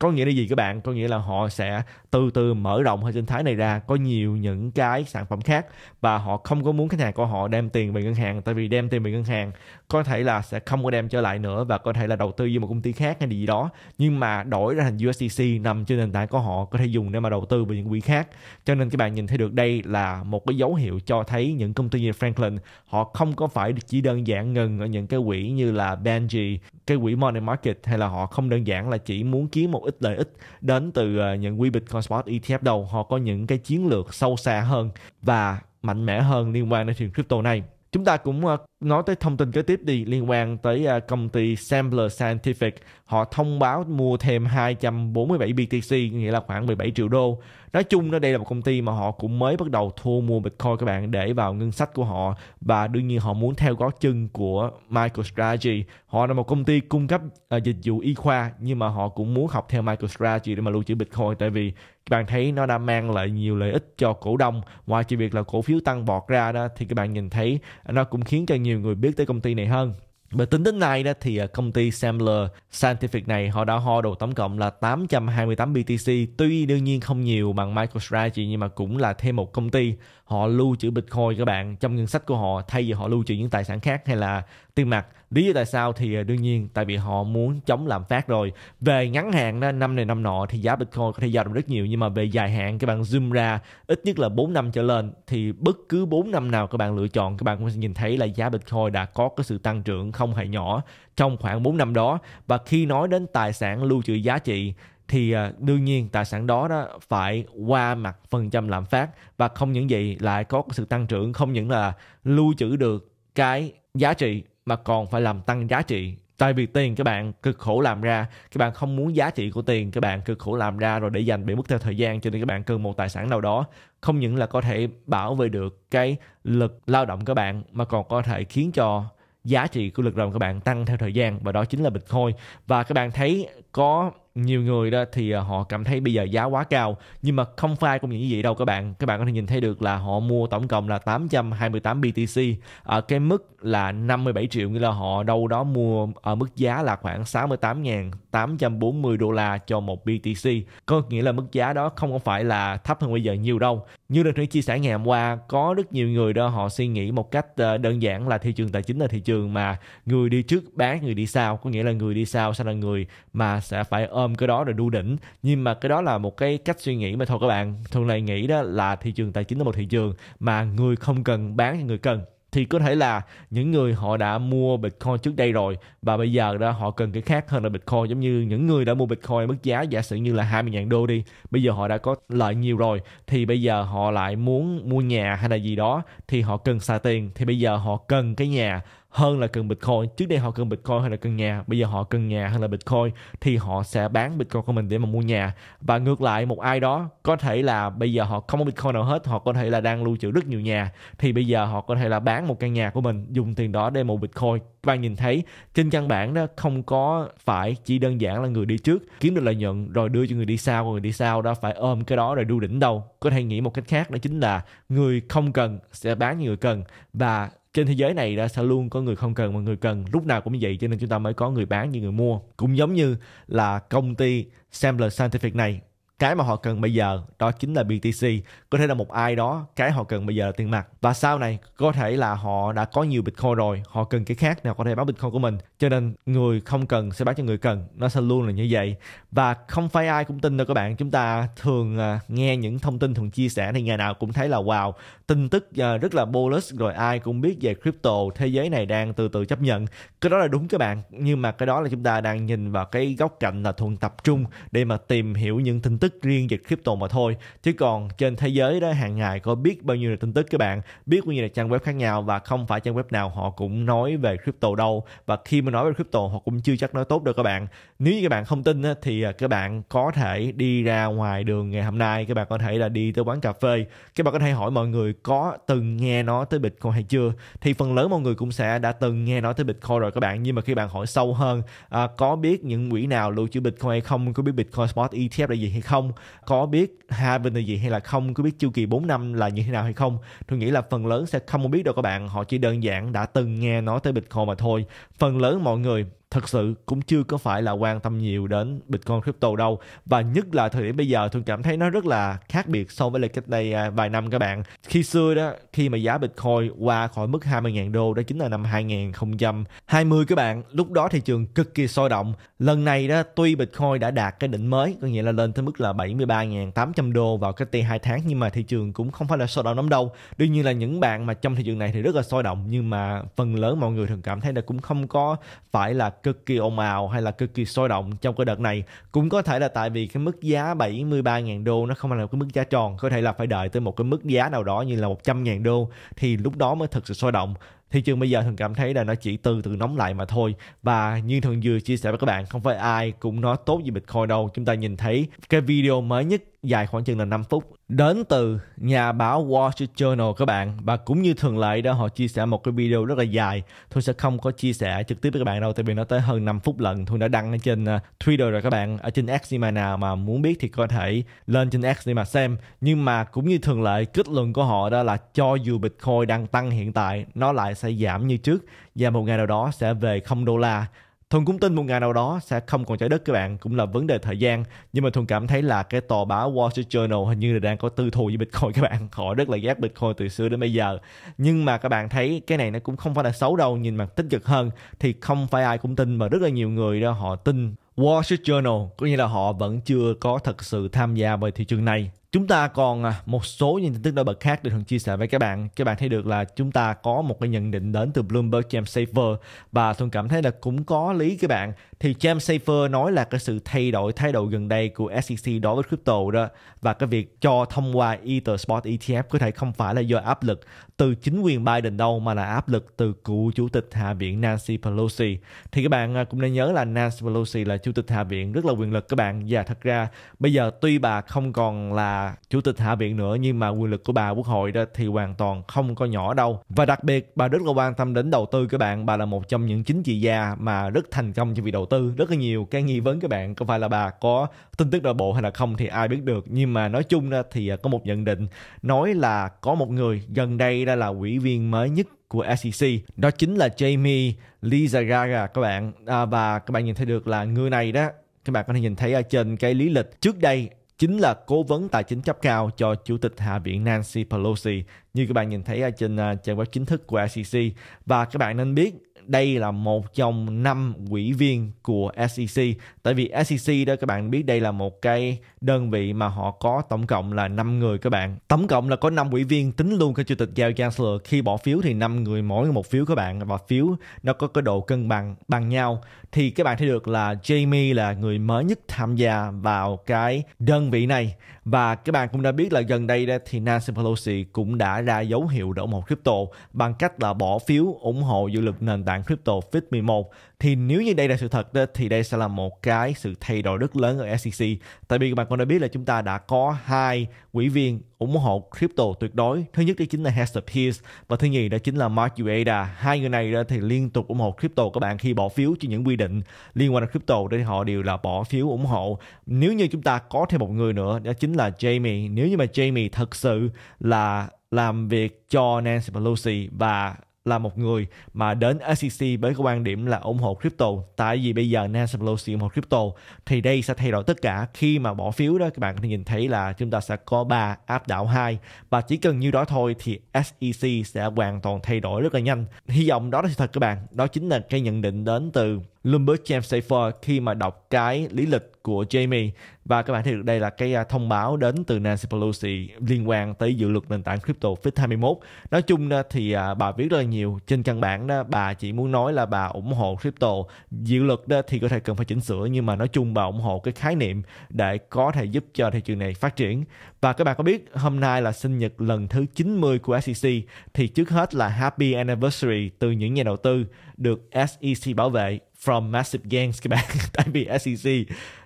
có nghĩa là gì các bạn có nghĩa là họ sẽ từ từ mở rộng hệ sinh thái này ra có nhiều những cái sản phẩm khác và họ không có muốn khách hàng của họ đem tiền về ngân hàng tại vì đem tiền về ngân hàng có thể là sẽ không có đem trở lại nữa và có thể là đầu tư vào một công ty khác hay gì đó nhưng mà đổi ra thành USDC nằm trên nền tảng của họ có thể dùng để mà đầu tư vào những quỹ khác cho nên các bạn nhìn thấy được đây là một cái dấu hiệu cho thấy những công ty như Franklin họ không có phải chỉ đơn giản ngừng ở những cái quỹ như là Benji cái quỹ Money Market hay là họ không đơn giản là chỉ muốn kiếm một ít lợi ích đến từ ờ, những Weebit Coinspot ETF đâu họ có những cái chiến lược sâu xa hơn và mạnh mẽ hơn liên quan đến thị trường crypto này chúng ta cũng ờ, nói tới thông tin kế tiếp đi liên quan tới à, công ty Sampler Scientific họ thông báo mua thêm 247 BTC nghĩa là khoảng 17 triệu đô nói chung đó đây là một công ty mà họ cũng mới bắt đầu thu mua Bitcoin các bạn để vào ngân sách của họ và đương nhiên họ muốn theo gót chân của MicroStrategy họ là một công ty cung cấp uh, dịch vụ y khoa nhưng mà họ cũng muốn học theo MicroStrategy để mà lưu trữ Bitcoin tại vì các bạn thấy nó đã mang lại nhiều lợi ích cho cổ đông ngoài chỉ việc là cổ phiếu tăng bọt ra đó thì các bạn nhìn thấy nó cũng khiến cho nhiều nhiều người biết tới công ty này hơn. Và tính đến nay đó thì à, công ty Samler Scientific này họ đã hoa đồ tổng cộng là 828 BTC. Tuy đương nhiên không nhiều bằng MicroStrategy nhưng mà cũng là thêm một công ty họ lưu trữ Bitcoin các bạn trong ngân sách của họ thay vì họ lưu trữ những tài sản khác hay là tiền mặt lý do tại sao thì à, đương nhiên tại vì họ muốn chống lạm phát rồi về ngắn hạn đó, năm này năm nọ thì giá bitcoin có thể dao động rất nhiều nhưng mà về dài hạn các bạn zoom ra ít nhất là 4 năm trở lên thì bất cứ 4 năm nào các bạn lựa chọn các bạn cũng sẽ nhìn thấy là giá bitcoin đã có cái sự tăng trưởng không hề nhỏ trong khoảng 4 năm đó và khi nói đến tài sản lưu trữ giá trị thì à, đương nhiên tài sản đó đó phải qua mặt phần trăm lạm phát và không những vậy lại có sự tăng trưởng không những là lưu trữ được cái giá trị mà còn phải làm tăng giá trị tại vì tiền các bạn cực khổ làm ra các bạn không muốn giá trị của tiền các bạn cực khổ làm ra rồi để dành bị mất theo thời gian cho nên các bạn cần một tài sản nào đó không những là có thể bảo vệ được cái lực lao động các bạn mà còn có thể khiến cho giá trị của lực lao động các bạn tăng theo thời gian và đó chính là bitcoin và các bạn thấy có nhiều người đó thì à, họ cảm thấy bây giờ giá quá cao nhưng mà không phải cũng như vậy đâu các bạn các bạn có thể nhìn thấy được là họ mua tổng cộng là 828 BTC ở cái mức là 57 triệu nghĩa là họ đâu đó mua ở mức giá là khoảng 68.840 đô la cho một BTC có nghĩa là mức giá đó không phải là thấp hơn bây giờ nhiều đâu như được thủy chia sẻ ngày hôm qua có rất nhiều người đó họ suy nghĩ một cách ờ, đơn giản là thị trường tài chính là thị trường mà người đi trước bán người đi sau có nghĩa là người đi sau sẽ là người mà sẽ phải ôm ôm cái đó rồi đu đỉnh nhưng mà cái đó là một cái cách suy nghĩ mà thôi các bạn thường lại nghĩ đó là thị trường tài chính là một thị trường mà người không cần bán thì người cần thì có thể là những người họ đã mua Bitcoin trước đây rồi và bây giờ đó họ cần cái khác hơn là Bitcoin giống như những người đã mua Bitcoin mức giá giả sử như là 20.000 đô đi bây giờ họ đã có lợi nhiều rồi thì bây giờ họ lại muốn mua nhà hay là gì đó thì họ cần xài tiền thì bây giờ họ cần cái nhà hơn là cần Bitcoin. Trước đây họ cần Bitcoin hay là cần nhà, bây giờ họ cần nhà hay là Bitcoin thì họ sẽ bán Bitcoin của mình để mà mua nhà. Và ngược lại một ai đó có thể là bây giờ họ không có Bitcoin nào hết, họ có thể là đang lưu trữ rất nhiều nhà thì bây giờ họ có thể là bán một căn nhà của mình dùng tiền đó để mua Bitcoin. Và nhìn thấy trên căn bản đó không có phải chỉ đơn giản là người đi trước kiếm được lợi nhuận rồi đưa cho người đi sau, người đi sau đó phải ôm cái đó rồi đu đỉnh đâu. Có thể nghĩ một cách khác đó chính là người không cần sẽ bán như người cần và trên thế giới này đã sẽ luôn có người không cần và người cần lúc nào cũng như vậy cho nên chúng ta mới có người bán như người mua cũng giống như là công ty Sembler Scientific này cái mà họ cần bây giờ đó chính là BTC có thể là một ai đó cái họ cần bây giờ là tiền mặt và sau này có thể là họ đã có nhiều Bitcoin rồi họ cần cái khác nào có thể bán Bitcoin của mình cho nên người không cần sẽ bán cho người cần nó sẽ luôn là như vậy và không phải ai cũng tin đâu các bạn chúng ta thường à, nghe những thông tin thường chia sẻ thì ngày nào cũng thấy là wow tin tức à, rất là bullish rồi ai cũng biết về crypto thế giới này đang từ từ chấp nhận cái đó là đúng các bạn nhưng mà cái đó là chúng ta đang nhìn vào cái góc cạnh là thuần tập trung để mà tìm hiểu những tin tức tích riêng về crypto mà thôi chứ còn trên thế giới đó hàng ngày có biết bao nhiêu là tin tức các bạn biết bao nhiêu là trang web khác nhau và không phải trang web nào họ cũng nói về crypto đâu và khi mà nói về crypto họ cũng chưa chắc nói tốt được các bạn nếu như các bạn không tin thì à, các bạn có thể đi ra ngoài đường ngày hôm nay các bạn có thể là đi tới quán cà phê các bạn có thể hỏi mọi người có từng nghe nói tới bitcoin hay chưa thì phần lớn mọi người cũng sẽ đã từng nghe nói tới bitcoin rồi các bạn nhưng mà khi bạn hỏi sâu hơn à, có biết những quỹ nào lưu trữ bitcoin hay không có biết bitcoin spot etf là gì hay không không có biết bên là gì hay là không có biết chu kỳ 4 năm là như thế nào hay không tôi nghĩ là phần lớn sẽ không biết đâu các bạn họ chỉ đơn giản đã từng nghe nói tới bitcoin mà thôi phần lớn mọi người thật sự cũng chưa có phải là quan tâm nhiều đến Bitcoin crypto đâu và nhất là thời điểm bây giờ tôi cảm thấy nó rất là khác biệt so với lại cách đây à, vài năm các bạn khi xưa đó khi mà giá Bitcoin qua khỏi mức 20.000 đô đó chính là năm 2020 các bạn lúc đó thị trường cực kỳ sôi động lần này đó tuy Bitcoin đã đạt cái đỉnh mới có nghĩa là lên tới mức là 73.800 đô vào cách đây hai tháng nhưng mà thị trường cũng không phải là sôi động lắm đâu đương nhiên là những bạn mà trong thị trường này thì rất là sôi động nhưng mà phần lớn mọi người thường cảm thấy là cũng không có phải là cực kỳ ồn ào hay là cực kỳ sôi động trong cái đợt này cũng có thể là tại vì cái mức giá 73.000 đô nó không phải là một cái mức giá tròn có thể là phải đợi tới một cái mức giá nào đó như là 100.000 đô thì lúc đó mới thực sự sôi động thị trường bây giờ thường cảm thấy là nó chỉ từ từ nóng lại mà thôi và như thường vừa chia sẻ với các bạn không phải ai cũng nói tốt về bitcoin đâu chúng ta nhìn thấy cái video mới nhất dài khoảng chừng là 5 phút đến từ nhà báo Wall Street Journal các bạn và cũng như thường lệ đó họ chia sẻ một cái video rất là dài tôi sẽ không có chia sẻ trực tiếp với các bạn đâu tại vì nó tới hơn 5 phút lần tôi đã đăng ở trên ờ, Twitter rồi các bạn ở trên X mà nào mà muốn biết thì có thể lên trên X để mà xem nhưng mà cũng như thường lệ kết luận của họ đó là cho dù Bitcoin đang tăng hiện tại nó lại sẽ giảm như trước và một ngày nào đó sẽ về không đô la Thuần cũng tin một ngày nào đó sẽ không còn trái đất các bạn, cũng là vấn đề thời gian. Nhưng mà Thuần cảm thấy là cái tòa báo Wall Street Journal hình như là đang có tư thù với Bitcoin các bạn. Họ rất là ghét Bitcoin từ xưa đến bây giờ. Nhưng mà các bạn thấy cái này nó cũng không phải là xấu đâu, nhìn mặt tích cực hơn thì không phải ai cũng tin mà rất là nhiều người đó họ tin Wall Street Journal, có nghĩa là họ vẫn chưa có thật sự tham gia vào thị trường này chúng ta còn à, một số những tin tức nổi bật khác để thường chia sẻ với các bạn các bạn thấy được là chúng ta có một cái nhận định đến từ Bloomberg James Safer và tôi cảm thấy là cũng có lý các bạn thì James Safer nói là cái sự thay đổi thái độ gần đây của SEC đối với crypto đó và cái việc cho thông qua Ether Spot ETF có thể không phải là do áp lực từ chính quyền Biden đâu mà là áp lực từ cựu chủ tịch Hạ viện Nancy Pelosi thì các bạn à, cũng nên nhớ là Nancy Pelosi là chủ tịch Hạ viện rất là quyền lực các bạn và thật ra bây giờ tuy bà không còn là chủ tịch hạ viện nữa nhưng mà quyền lực của bà quốc hội đó thì hoàn toàn không có nhỏ đâu và đặc biệt bà rất là quan tâm đến đầu tư các bạn bà là một trong những chính trị gia mà rất thành công trong việc đầu tư rất là nhiều cái nghi vấn các bạn có phải là bà có tin tức nội bộ hay là không thì ai biết được nhưng mà nói chung ra thì có một nhận định nói là có một người gần đây đã là ủy viên mới nhất của SEC đó chính là Jamie Lizarraga các bạn à, và các bạn nhìn thấy được là người này đó các bạn có thể nhìn thấy ở trên cái lý lịch trước đây chính là cố vấn tài chính cấp cao cho Chủ tịch Hạ viện Nancy Pelosi như các bạn nhìn thấy ở trên à, trang web chính thức của SEC và các bạn nên biết đây là một trong năm quỹ viên của SEC tại vì SEC đó các bạn biết đây là một cái đơn vị mà họ có tổng cộng là 5 người các bạn tổng cộng là có 5 quỹ viên tính luôn cái chủ tịch Gary Gensler khi bỏ phiếu thì 5 người mỗi một phiếu các bạn và phiếu nó có cái độ cân bằng bằng nhau thì các bạn thấy được là Jamie là người mới nhất tham gia vào cái đơn vị này và các bạn cũng đã biết là gần đây thì Nancy Pelosi cũng đã ra dấu hiệu đổ một crypto bằng cách là bỏ phiếu ủng hộ dự luật nền tảng crypto FIT11 thì nếu như đây là sự thật đó, thì đây sẽ là một cái sự thay đổi rất lớn ở SEC tại vì các bạn cũng đã biết là chúng ta đã có hai quỹ viên ủng hộ crypto tuyệt đối thứ nhất đó chính là Hester Pierce và thứ nhì đó chính là Mark Ueda hai người này đó thì liên tục ủng hộ crypto các bạn khi bỏ phiếu cho những quy định liên quan đến crypto để họ đều là bỏ phiếu ủng hộ nếu như chúng ta có thêm một người nữa đó chính là Jamie nếu như mà Jamie thật sự là làm việc cho Nancy Pelosi và là một người mà đến SEC với cái quan điểm là ủng hộ crypto tại vì bây giờ Nancy Pelosi ủng hộ crypto thì đây sẽ thay đổi tất cả khi mà bỏ phiếu đó các bạn có thể nhìn thấy là chúng ta sẽ có ba áp đảo hai và chỉ cần như đó thôi thì SEC sẽ hoàn toàn thay đổi rất là nhanh hy vọng đó là sự thật các bạn đó chính là cái nhận định đến từ Bloomberg James Safer khi mà đọc cái lý lịch của Jamie và các bạn thấy được đây là cái à, thông báo đến từ Nancy Pelosi liên quan tới dự luật nền tảng crypto FIT 21. Nói chung thì à, bà viết rất là nhiều trên căn bản đó bà chỉ muốn nói là bà ủng hộ crypto. Dự luật đó thì có thể cần phải chỉnh sửa nhưng mà nói chung bà ủng hộ cái khái niệm để có thể giúp cho thị trường này phát triển. Và các bạn có biết hôm nay là sinh nhật lần thứ 90 của SEC thì trước hết là happy anniversary từ những nhà đầu tư được SEC bảo vệ from massive gains các bạn tại vì SEC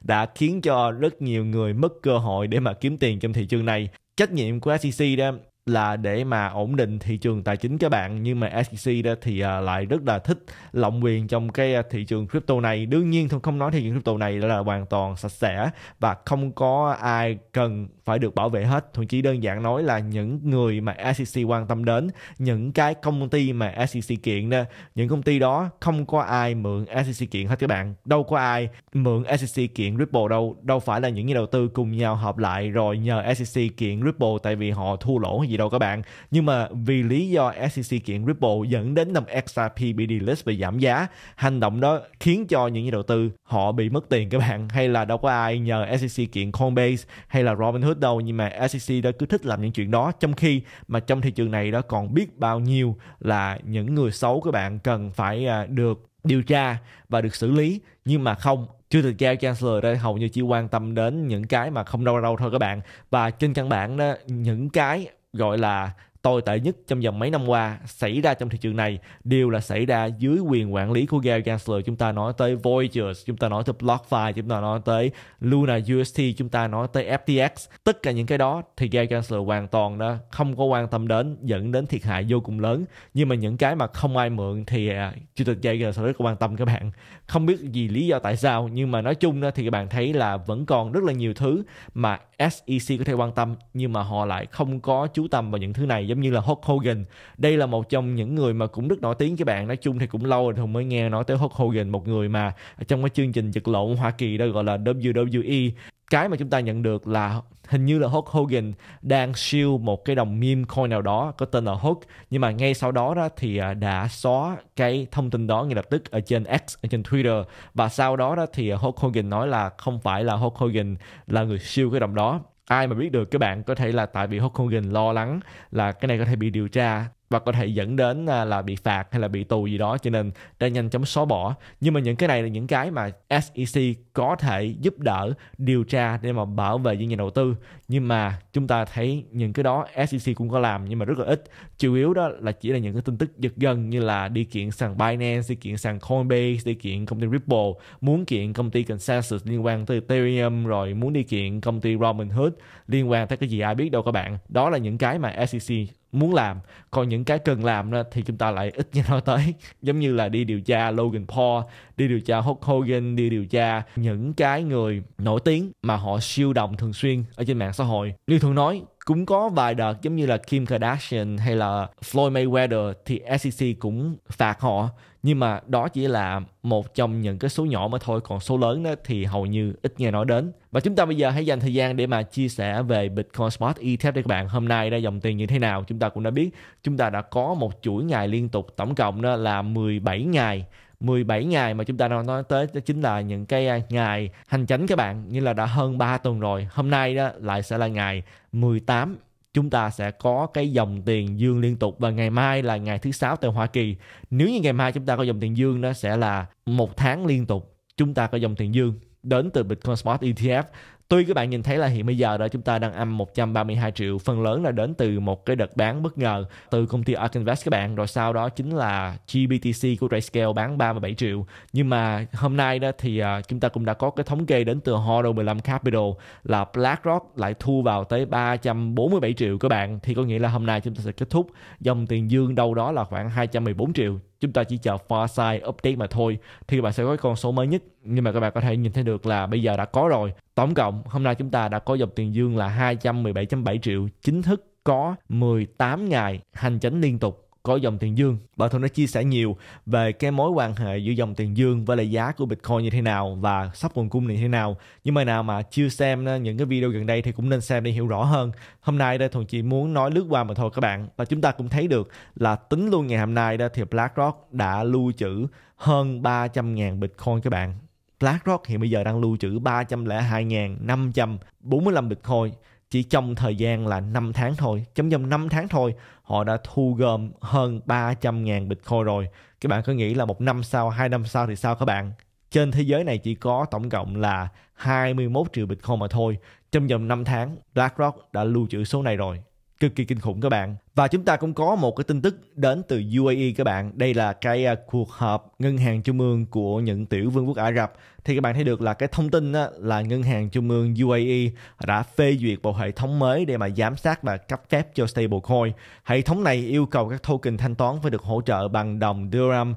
đã khiến cho rất nhiều người mất cơ hội để mà kiếm tiền trong thị trường này trách nhiệm của SEC đó là để mà ổn định thị trường tài chính các bạn nhưng mà SEC đó thì à, lại rất là thích lộng quyền trong cái à, thị trường crypto này đương nhiên không không nói thị trường crypto này là hoàn toàn sạch sẽ và không có ai cần phải được bảo vệ hết thậm chí đơn giản nói là những người mà SEC quan tâm đến những cái công ty mà SEC kiện đó những công ty đó không có ai mượn SEC kiện hết các bạn đâu có ai mượn SEC kiện Ripple đâu đâu phải là những nhà đầu tư cùng nhau hợp lại rồi nhờ SEC kiện Ripple tại vì họ thua lỗ gì gì đâu các bạn. Nhưng mà vì lý do SEC kiện Ripple dẫn đến đồng XRP bị delist và giảm giá, hành động đó khiến cho những nhà đầu tư họ bị mất tiền các bạn. Hay là đâu có ai nhờ SEC kiện Coinbase hay là Robinhood đâu nhưng mà SEC đã cứ thích làm những chuyện đó trong khi mà trong thị trường này đó còn biết bao nhiêu là những người xấu các bạn cần phải à, được điều tra và được xử lý nhưng mà không chưa được giao chancellor đây hầu như chỉ quan tâm đến những cái mà không đâu đâu thôi các bạn và trên căn bản đó những cái gọi là tồi tệ nhất trong vòng mấy năm qua xảy ra trong thị trường này đều là xảy ra dưới quyền quản lý của Gary Gensler chúng ta nói tới Voyagers chúng ta nói tới BlockFi chúng ta nói tới Luna UST chúng ta nói tới FTX tất cả những cái đó thì Gary Gensler hoàn toàn đó không có quan tâm đến dẫn đến thiệt hại vô cùng lớn nhưng mà những cái mà không ai mượn thì à, chủ tịch Gary Gensler rất quan tâm các bạn không biết gì lý do tại sao nhưng mà nói chung đó, thì các bạn thấy là vẫn còn rất là nhiều thứ mà SEC có thể quan tâm nhưng mà họ lại không có chú tâm vào những thứ này giống như là Hulk Hogan đây là một trong những người mà cũng rất nổi tiếng các bạn nói chung thì cũng lâu rồi thì mới nghe nói tới Hulk Hogan một người mà trong cái chương trình giật lộn Hoa Kỳ đó gọi là WWE cái mà chúng ta nhận được là hình như là Hulk Hogan đang siêu một cái đồng meme coin nào đó có tên là Hulk nhưng mà ngay sau đó đó thì à, đã xóa cái thông tin đó ngay lập tức ở trên X ở trên Twitter và sau đó đó thì Hulk Hogan nói là không phải là Hulk Hogan là người siêu cái đồng đó ai mà biết được các bạn có thể là tại vì Hulk Hogan lo lắng là cái này có thể bị điều tra và có thể dẫn đến à, là bị phạt hay là bị tù gì đó cho nên đã nhanh chóng xóa bỏ nhưng mà những cái này là những cái mà SEC có thể giúp đỡ điều tra để mà bảo vệ những nhà đầu tư nhưng mà chúng ta thấy những cái đó SEC cũng có làm nhưng mà rất là ít chủ yếu đó là chỉ là những cái tin tức giật gân như là đi kiện sàn Binance đi kiện sàn Coinbase đi kiện công ty Ripple muốn kiện công ty Consensus liên quan tới Ethereum rồi muốn đi kiện công ty Robinhood liên quan tới cái gì ai biết đâu các bạn đó là những cái mà SEC muốn làm còn những cái cần làm đó thì chúng ta lại ít nghe nói tới giống như là đi điều tra Logan Paul đi điều tra Hulk Hogan đi điều tra những cái người nổi tiếng mà họ siêu động thường xuyên ở trên mạng xã hội như thường nói cũng có vài đợt giống như là Kim Kardashian hay là Floyd Mayweather thì SEC cũng phạt họ nhưng mà đó chỉ là một trong những cái số nhỏ mà thôi còn số lớn đó thì hầu như ít nghe nói đến và chúng ta bây giờ hãy dành thời gian để mà chia sẻ về Bitcoin Spot ETF để các bạn hôm nay ra dòng tiền như thế nào chúng ta cũng đã biết chúng ta đã có một chuỗi ngày liên tục tổng cộng đó là 17 ngày 17 ngày mà chúng ta đang nói tới đó chính là những cái à, ngày hành chánh các bạn như là đã hơn 3 tuần rồi hôm nay đó lại sẽ là ngày 18 chúng ta sẽ có cái dòng tiền dương liên tục và ngày mai là ngày thứ sáu tại Hoa Kỳ. Nếu như ngày mai chúng ta có dòng tiền dương nó sẽ là một tháng liên tục chúng ta có dòng tiền dương đến từ Bitcoin Spot ETF Tuy các bạn nhìn thấy là hiện bây giờ đó chúng ta đang âm 132 triệu, phần lớn là đến từ một cái đợt bán bất ngờ từ công ty Ark Invest các bạn, rồi sau đó chính là GBTC của Grayscale bán 37 triệu. Nhưng mà hôm nay đó thì à, chúng ta cũng đã có cái thống kê đến từ Horo 15 Capital là BlackRock lại thu vào tới 347 triệu các bạn. Thì có nghĩa là hôm nay chúng ta sẽ kết thúc dòng tiền dương đâu đó là khoảng 214 triệu chúng ta chỉ chờ far update mà thôi thì bạn sẽ có con số mới nhất nhưng mà các bạn có thể nhìn thấy được là bây giờ đã có rồi tổng cộng hôm nay chúng ta đã có dòng tiền dương là 217.7 triệu chính thức có 18 ngày hành chính liên tục có dòng tiền dương. Bà Thuận đã chia sẻ nhiều về cái mối quan hệ giữa dòng tiền dương với lại giá của Bitcoin như thế nào và sắp nguồn cung này như thế nào. Nhưng mà nào mà chưa xem những cái video gần đây thì cũng nên xem để hiểu rõ hơn. Hôm nay đây Thuận chỉ muốn nói lướt qua mà thôi các bạn. Và chúng ta cũng thấy được là tính luôn ngày hôm nay đó thì BlackRock đã lưu trữ hơn 300.000 Bitcoin các bạn. BlackRock hiện bây giờ đang lưu trữ 302.545 Bitcoin chỉ trong thời gian là 5 tháng thôi chấm vòng 5 tháng thôi họ đã thu gom hơn 300.000 Bitcoin rồi các bạn có nghĩ là một năm sau hai năm sau thì sao các bạn trên thế giới này chỉ có tổng cộng là 21 triệu Bitcoin mà thôi trong vòng 5 tháng BlackRock đã lưu trữ số này rồi cực kỳ kinh khủng các bạn và chúng ta cũng có một cái tin tức đến từ UAE các bạn. Đây là cái à, cuộc họp ngân hàng trung ương của những tiểu vương quốc Ả Rập. Thì các bạn thấy được là cái thông tin là ngân hàng trung ương UAE đã phê duyệt một hệ thống mới để mà giám sát và cấp phép cho stablecoin. Hệ thống này yêu cầu các token thanh toán phải được hỗ trợ bằng đồng dirham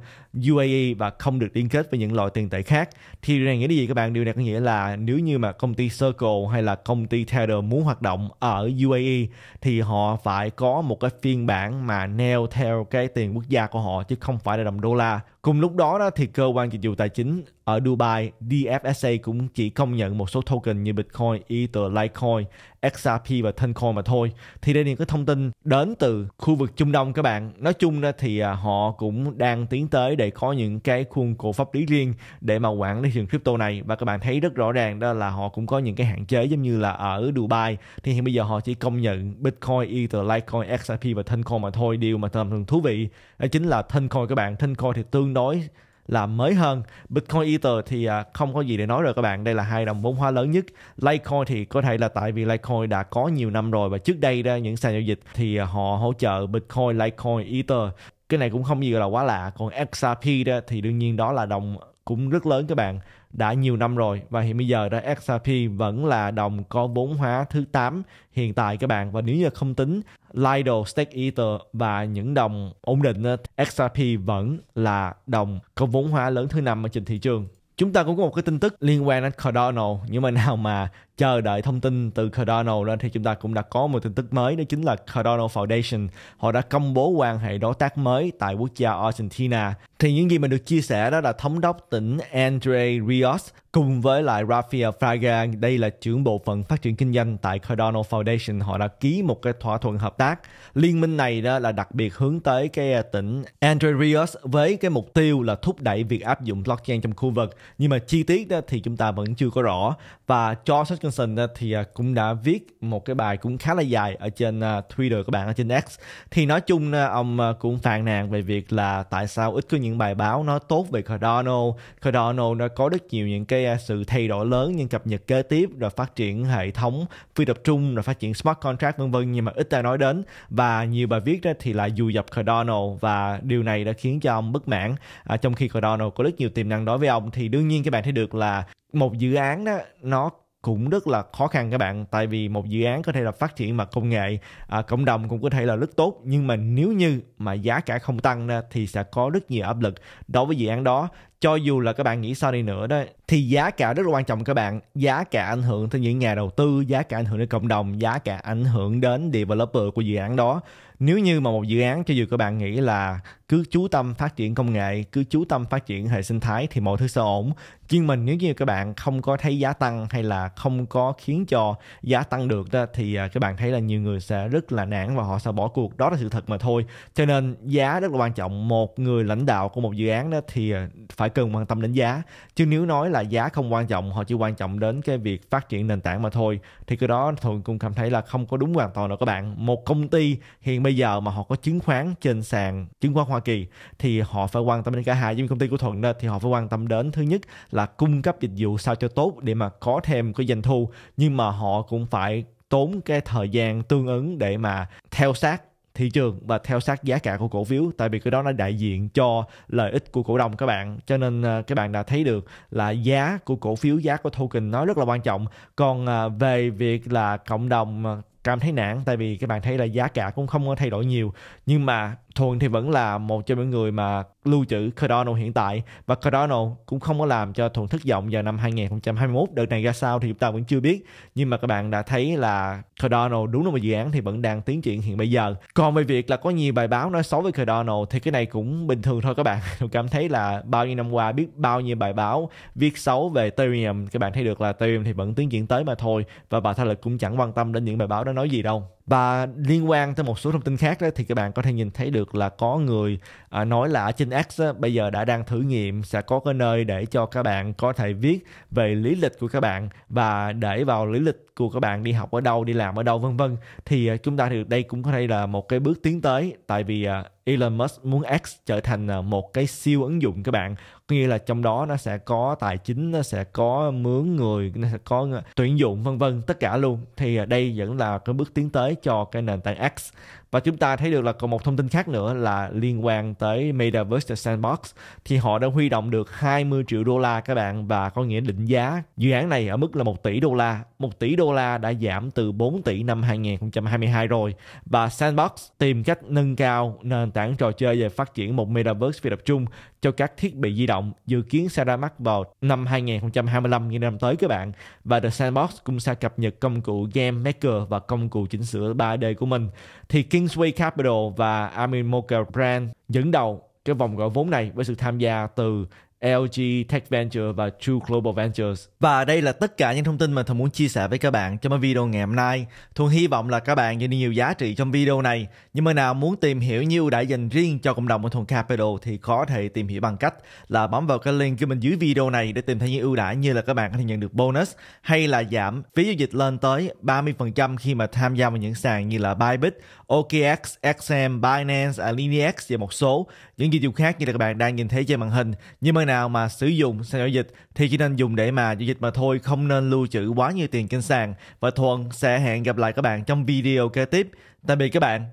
UAE và không được liên kết với những loại tiền tệ khác. Thì điều này nghĩa là gì các bạn? Điều này có nghĩa là nếu như mà công ty Circle hay là công ty Tether muốn hoạt động ở UAE thì họ phải có một cái cái phiên bản mà neo theo cái tiền quốc gia của họ chứ không phải là đồng đô la Cùng lúc đó, đó thì cơ quan dịch vụ tài chính ở Dubai DFSA cũng chỉ công nhận một số token như Bitcoin, Ether, Litecoin, XRP và Tencoin mà thôi. Thì đây là những cái thông tin đến từ khu vực Trung Đông các bạn. Nói chung ra thì à, họ cũng đang tiến tới để có những cái khuôn khổ pháp lý riêng để mà quản lý thị trường crypto này và các bạn thấy rất rõ ràng đó là họ cũng có những cái hạn chế giống như là ở Dubai thì hiện bây giờ họ chỉ công nhận Bitcoin, Ether, Litecoin, XRP và Tencoin mà thôi. Điều mà làm thường thú vị đó chính là Tencoin các bạn. Tencoin thì tương đối là mới hơn Bitcoin Ether thì à, không có gì để nói rồi các bạn đây là hai đồng vốn hóa lớn nhất Litecoin thì có thể là tại vì Litecoin đã có nhiều năm rồi và trước đây ra những sàn giao dịch thì họ hỗ trợ Bitcoin, Litecoin, Ether cái này cũng không gì là quá lạ còn XRP đó thì đương nhiên đó là đồng cũng rất lớn các bạn đã nhiều năm rồi và hiện bây giờ đó XRP vẫn là đồng có vốn hóa thứ 8 hiện tại các bạn và nếu như không tính Lido, Stake Ether và những đồng ổn định ờ, XRP vẫn là đồng có vốn hóa lớn thứ năm ở trên thị trường. Chúng ta cũng có một cái tin tức liên quan đến Cardano. nhưng mà nào mà chờ đợi thông tin từ Cardano lên thì chúng ta cũng đã có một tin tức mới đó chính là Cardano Foundation họ đã công bố quan hệ đối tác mới tại quốc gia Argentina thì những gì mà được chia sẻ đó là thống đốc tỉnh Andre Rios cùng với lại Rafael Fraga đây là trưởng bộ phận phát triển kinh doanh tại Cardano Foundation họ đã ký một cái thỏa thuận hợp tác liên minh này đó là đặc biệt hướng tới cái à, tỉnh Andre Rios với cái mục tiêu là thúc đẩy việc áp dụng blockchain trong khu vực nhưng mà chi tiết đó thì chúng ta vẫn chưa có rõ và cho sách Johnson thì à, cũng đã viết một cái bài cũng khá là dài ở trên à, Twitter của bạn ở trên X thì nói chung à, ông cũng phàn nàn về việc là tại sao ít có những bài báo nó tốt về Cardano Cardano nó có rất nhiều những cái sự thay đổi lớn những cập nhật kế tiếp rồi phát triển hệ thống phi tập trung rồi phát triển smart contract vân vân nhưng mà ít ai nói đến và nhiều bài viết đó thì là dù dập Cardano và điều này đã khiến cho ông bất mãn à, trong khi Cardano có rất nhiều tiềm năng đối với ông thì đương nhiên các bạn thấy được là một dự án đó nó cũng rất là khó khăn các bạn tại vì một dự án có thể là phát triển mặt công nghệ à, cộng đồng cũng có thể là rất tốt nhưng mà nếu như mà giá cả không tăng thì sẽ có rất nhiều áp lực đối với dự án đó cho dù là các bạn nghĩ sao đi nữa đó thì giá cả rất là quan trọng các bạn giá cả ảnh hưởng tới những nhà đầu tư giá cả ảnh hưởng đến cộng đồng giá cả ảnh hưởng đến developer của dự án đó nếu như mà một dự án cho dù các bạn nghĩ là cứ chú tâm phát triển công nghệ cứ chú tâm phát triển hệ sinh thái thì mọi thứ sẽ ổn nhưng mình nếu như các bạn không có thấy giá tăng hay là không có khiến cho giá tăng được đó, thì à, các bạn thấy là nhiều người sẽ rất là nản và họ sẽ bỏ cuộc đó là sự thật mà thôi cho nên giá rất là quan trọng một người lãnh đạo của một dự án đó thì à, phải phải cần quan tâm đến giá chứ nếu nói là giá không quan trọng họ chỉ quan trọng đến cái việc phát triển nền tảng mà thôi thì cái đó thường cũng cảm thấy là không có đúng hoàn toàn đâu các bạn một công ty hiện bây giờ mà họ có chứng khoán trên sàn chứng khoán Hoa Kỳ thì họ phải quan tâm đến cả hai giống công ty của Thuận đó thì họ phải quan tâm đến thứ nhất là cung cấp dịch vụ sao cho tốt để mà có thêm cái doanh thu nhưng mà họ cũng phải tốn cái thời gian tương ứng để mà theo sát thị trường và theo sát giá cả của cổ phiếu tại vì cái đó nó đại diện cho lợi ích của cổ đông các bạn cho nên à, các bạn đã thấy được là giá của cổ phiếu giá của token nó rất là quan trọng còn à, về việc là cộng đồng à, cảm thấy nản tại vì các bạn thấy là giá cả cũng không có thay đổi nhiều nhưng mà Thuần thì vẫn là một trong những người mà lưu trữ Cardano hiện tại và Cardano cũng không có làm cho Thuần thất vọng vào năm 2021 đợt này ra sao thì chúng ta vẫn chưa biết nhưng mà các bạn đã thấy là Cardano đúng là một dự án thì vẫn đang tiến triển hiện bây giờ còn về việc là có nhiều bài báo nói xấu về Cardano thì cái này cũng bình thường thôi các bạn Tôi cảm thấy là bao nhiêu năm qua biết bao nhiêu bài báo viết xấu về Ethereum các bạn thấy được là Ethereum thì vẫn tiến triển tới mà thôi và bà Tha Lực cũng chẳng quan tâm đến những bài báo đó nói gì đâu và liên quan tới một số thông tin khác đó thì các bạn có thể nhìn thấy được là có người à, nói là ở trên X á, bây giờ đã đang thử nghiệm sẽ có cái nơi để cho các bạn có thể viết về lý lịch của các bạn và để vào lý lịch của các bạn đi học ở đâu đi làm ở đâu vân vân thì à, chúng ta thì đây cũng có thể là một cái bước tiến tới tại vì à, Elon Musk muốn X trở thành à, một cái siêu ứng dụng các bạn có nghĩa là trong đó nó sẽ có tài chính nó sẽ có mướn người nó sẽ có tuyển dụng vân vân tất cả luôn thì đây vẫn là cái bước tiến tới cho cái nền tảng X và chúng ta thấy được là còn một thông tin khác nữa là liên quan tới Metaverse Sandbox thì họ đã huy động được 20 triệu đô la các bạn và có nghĩa định giá dự án này ở mức là 1 tỷ đô la 1 tỷ đô la đã giảm từ 4 tỷ năm 2022 rồi và Sandbox tìm cách nâng cao nền tảng trò chơi về phát triển một Metaverse phi tập trung cho các thiết bị di động dự kiến sẽ ra mắt vào năm 2025 như năm tới các bạn. Và The Sandbox cũng sẽ cập nhật công cụ Game Maker và công cụ chỉnh sửa 3D của mình. Thì Kingsway Capital và Amin Moker Brand dẫn đầu cái vòng gọi vốn này với sự tham gia từ LG Tech Venture và True Global Ventures. Và đây là tất cả những thông tin mà Thuần muốn chia sẻ với các bạn trong video ngày hôm nay. Thuần hy vọng là các bạn nhận được nhiều giá trị trong video này. Nhưng mà nào muốn tìm hiểu nhiều đã dành riêng cho cộng đồng của Thuần Capital thì có thể tìm hiểu bằng cách là bấm vào cái link bên dưới video này để tìm thấy những ưu đãi như là các bạn có thể nhận được bonus hay là giảm phí giao dịch lên tới 30% khi mà tham gia vào những sàn như là Bybit OKX, XM, Binance, Alinex và một số những dịch vụ khác như là các bạn đang nhìn thấy trên màn hình. Nhưng mà nào mà sử dụng sàn giao dịch thì chỉ nên dùng để mà giao dịch mà thôi, không nên lưu trữ quá nhiều tiền trên sàn. Và Thuần sẽ hẹn gặp lại các bạn trong video kế tiếp. Tạm biệt các bạn.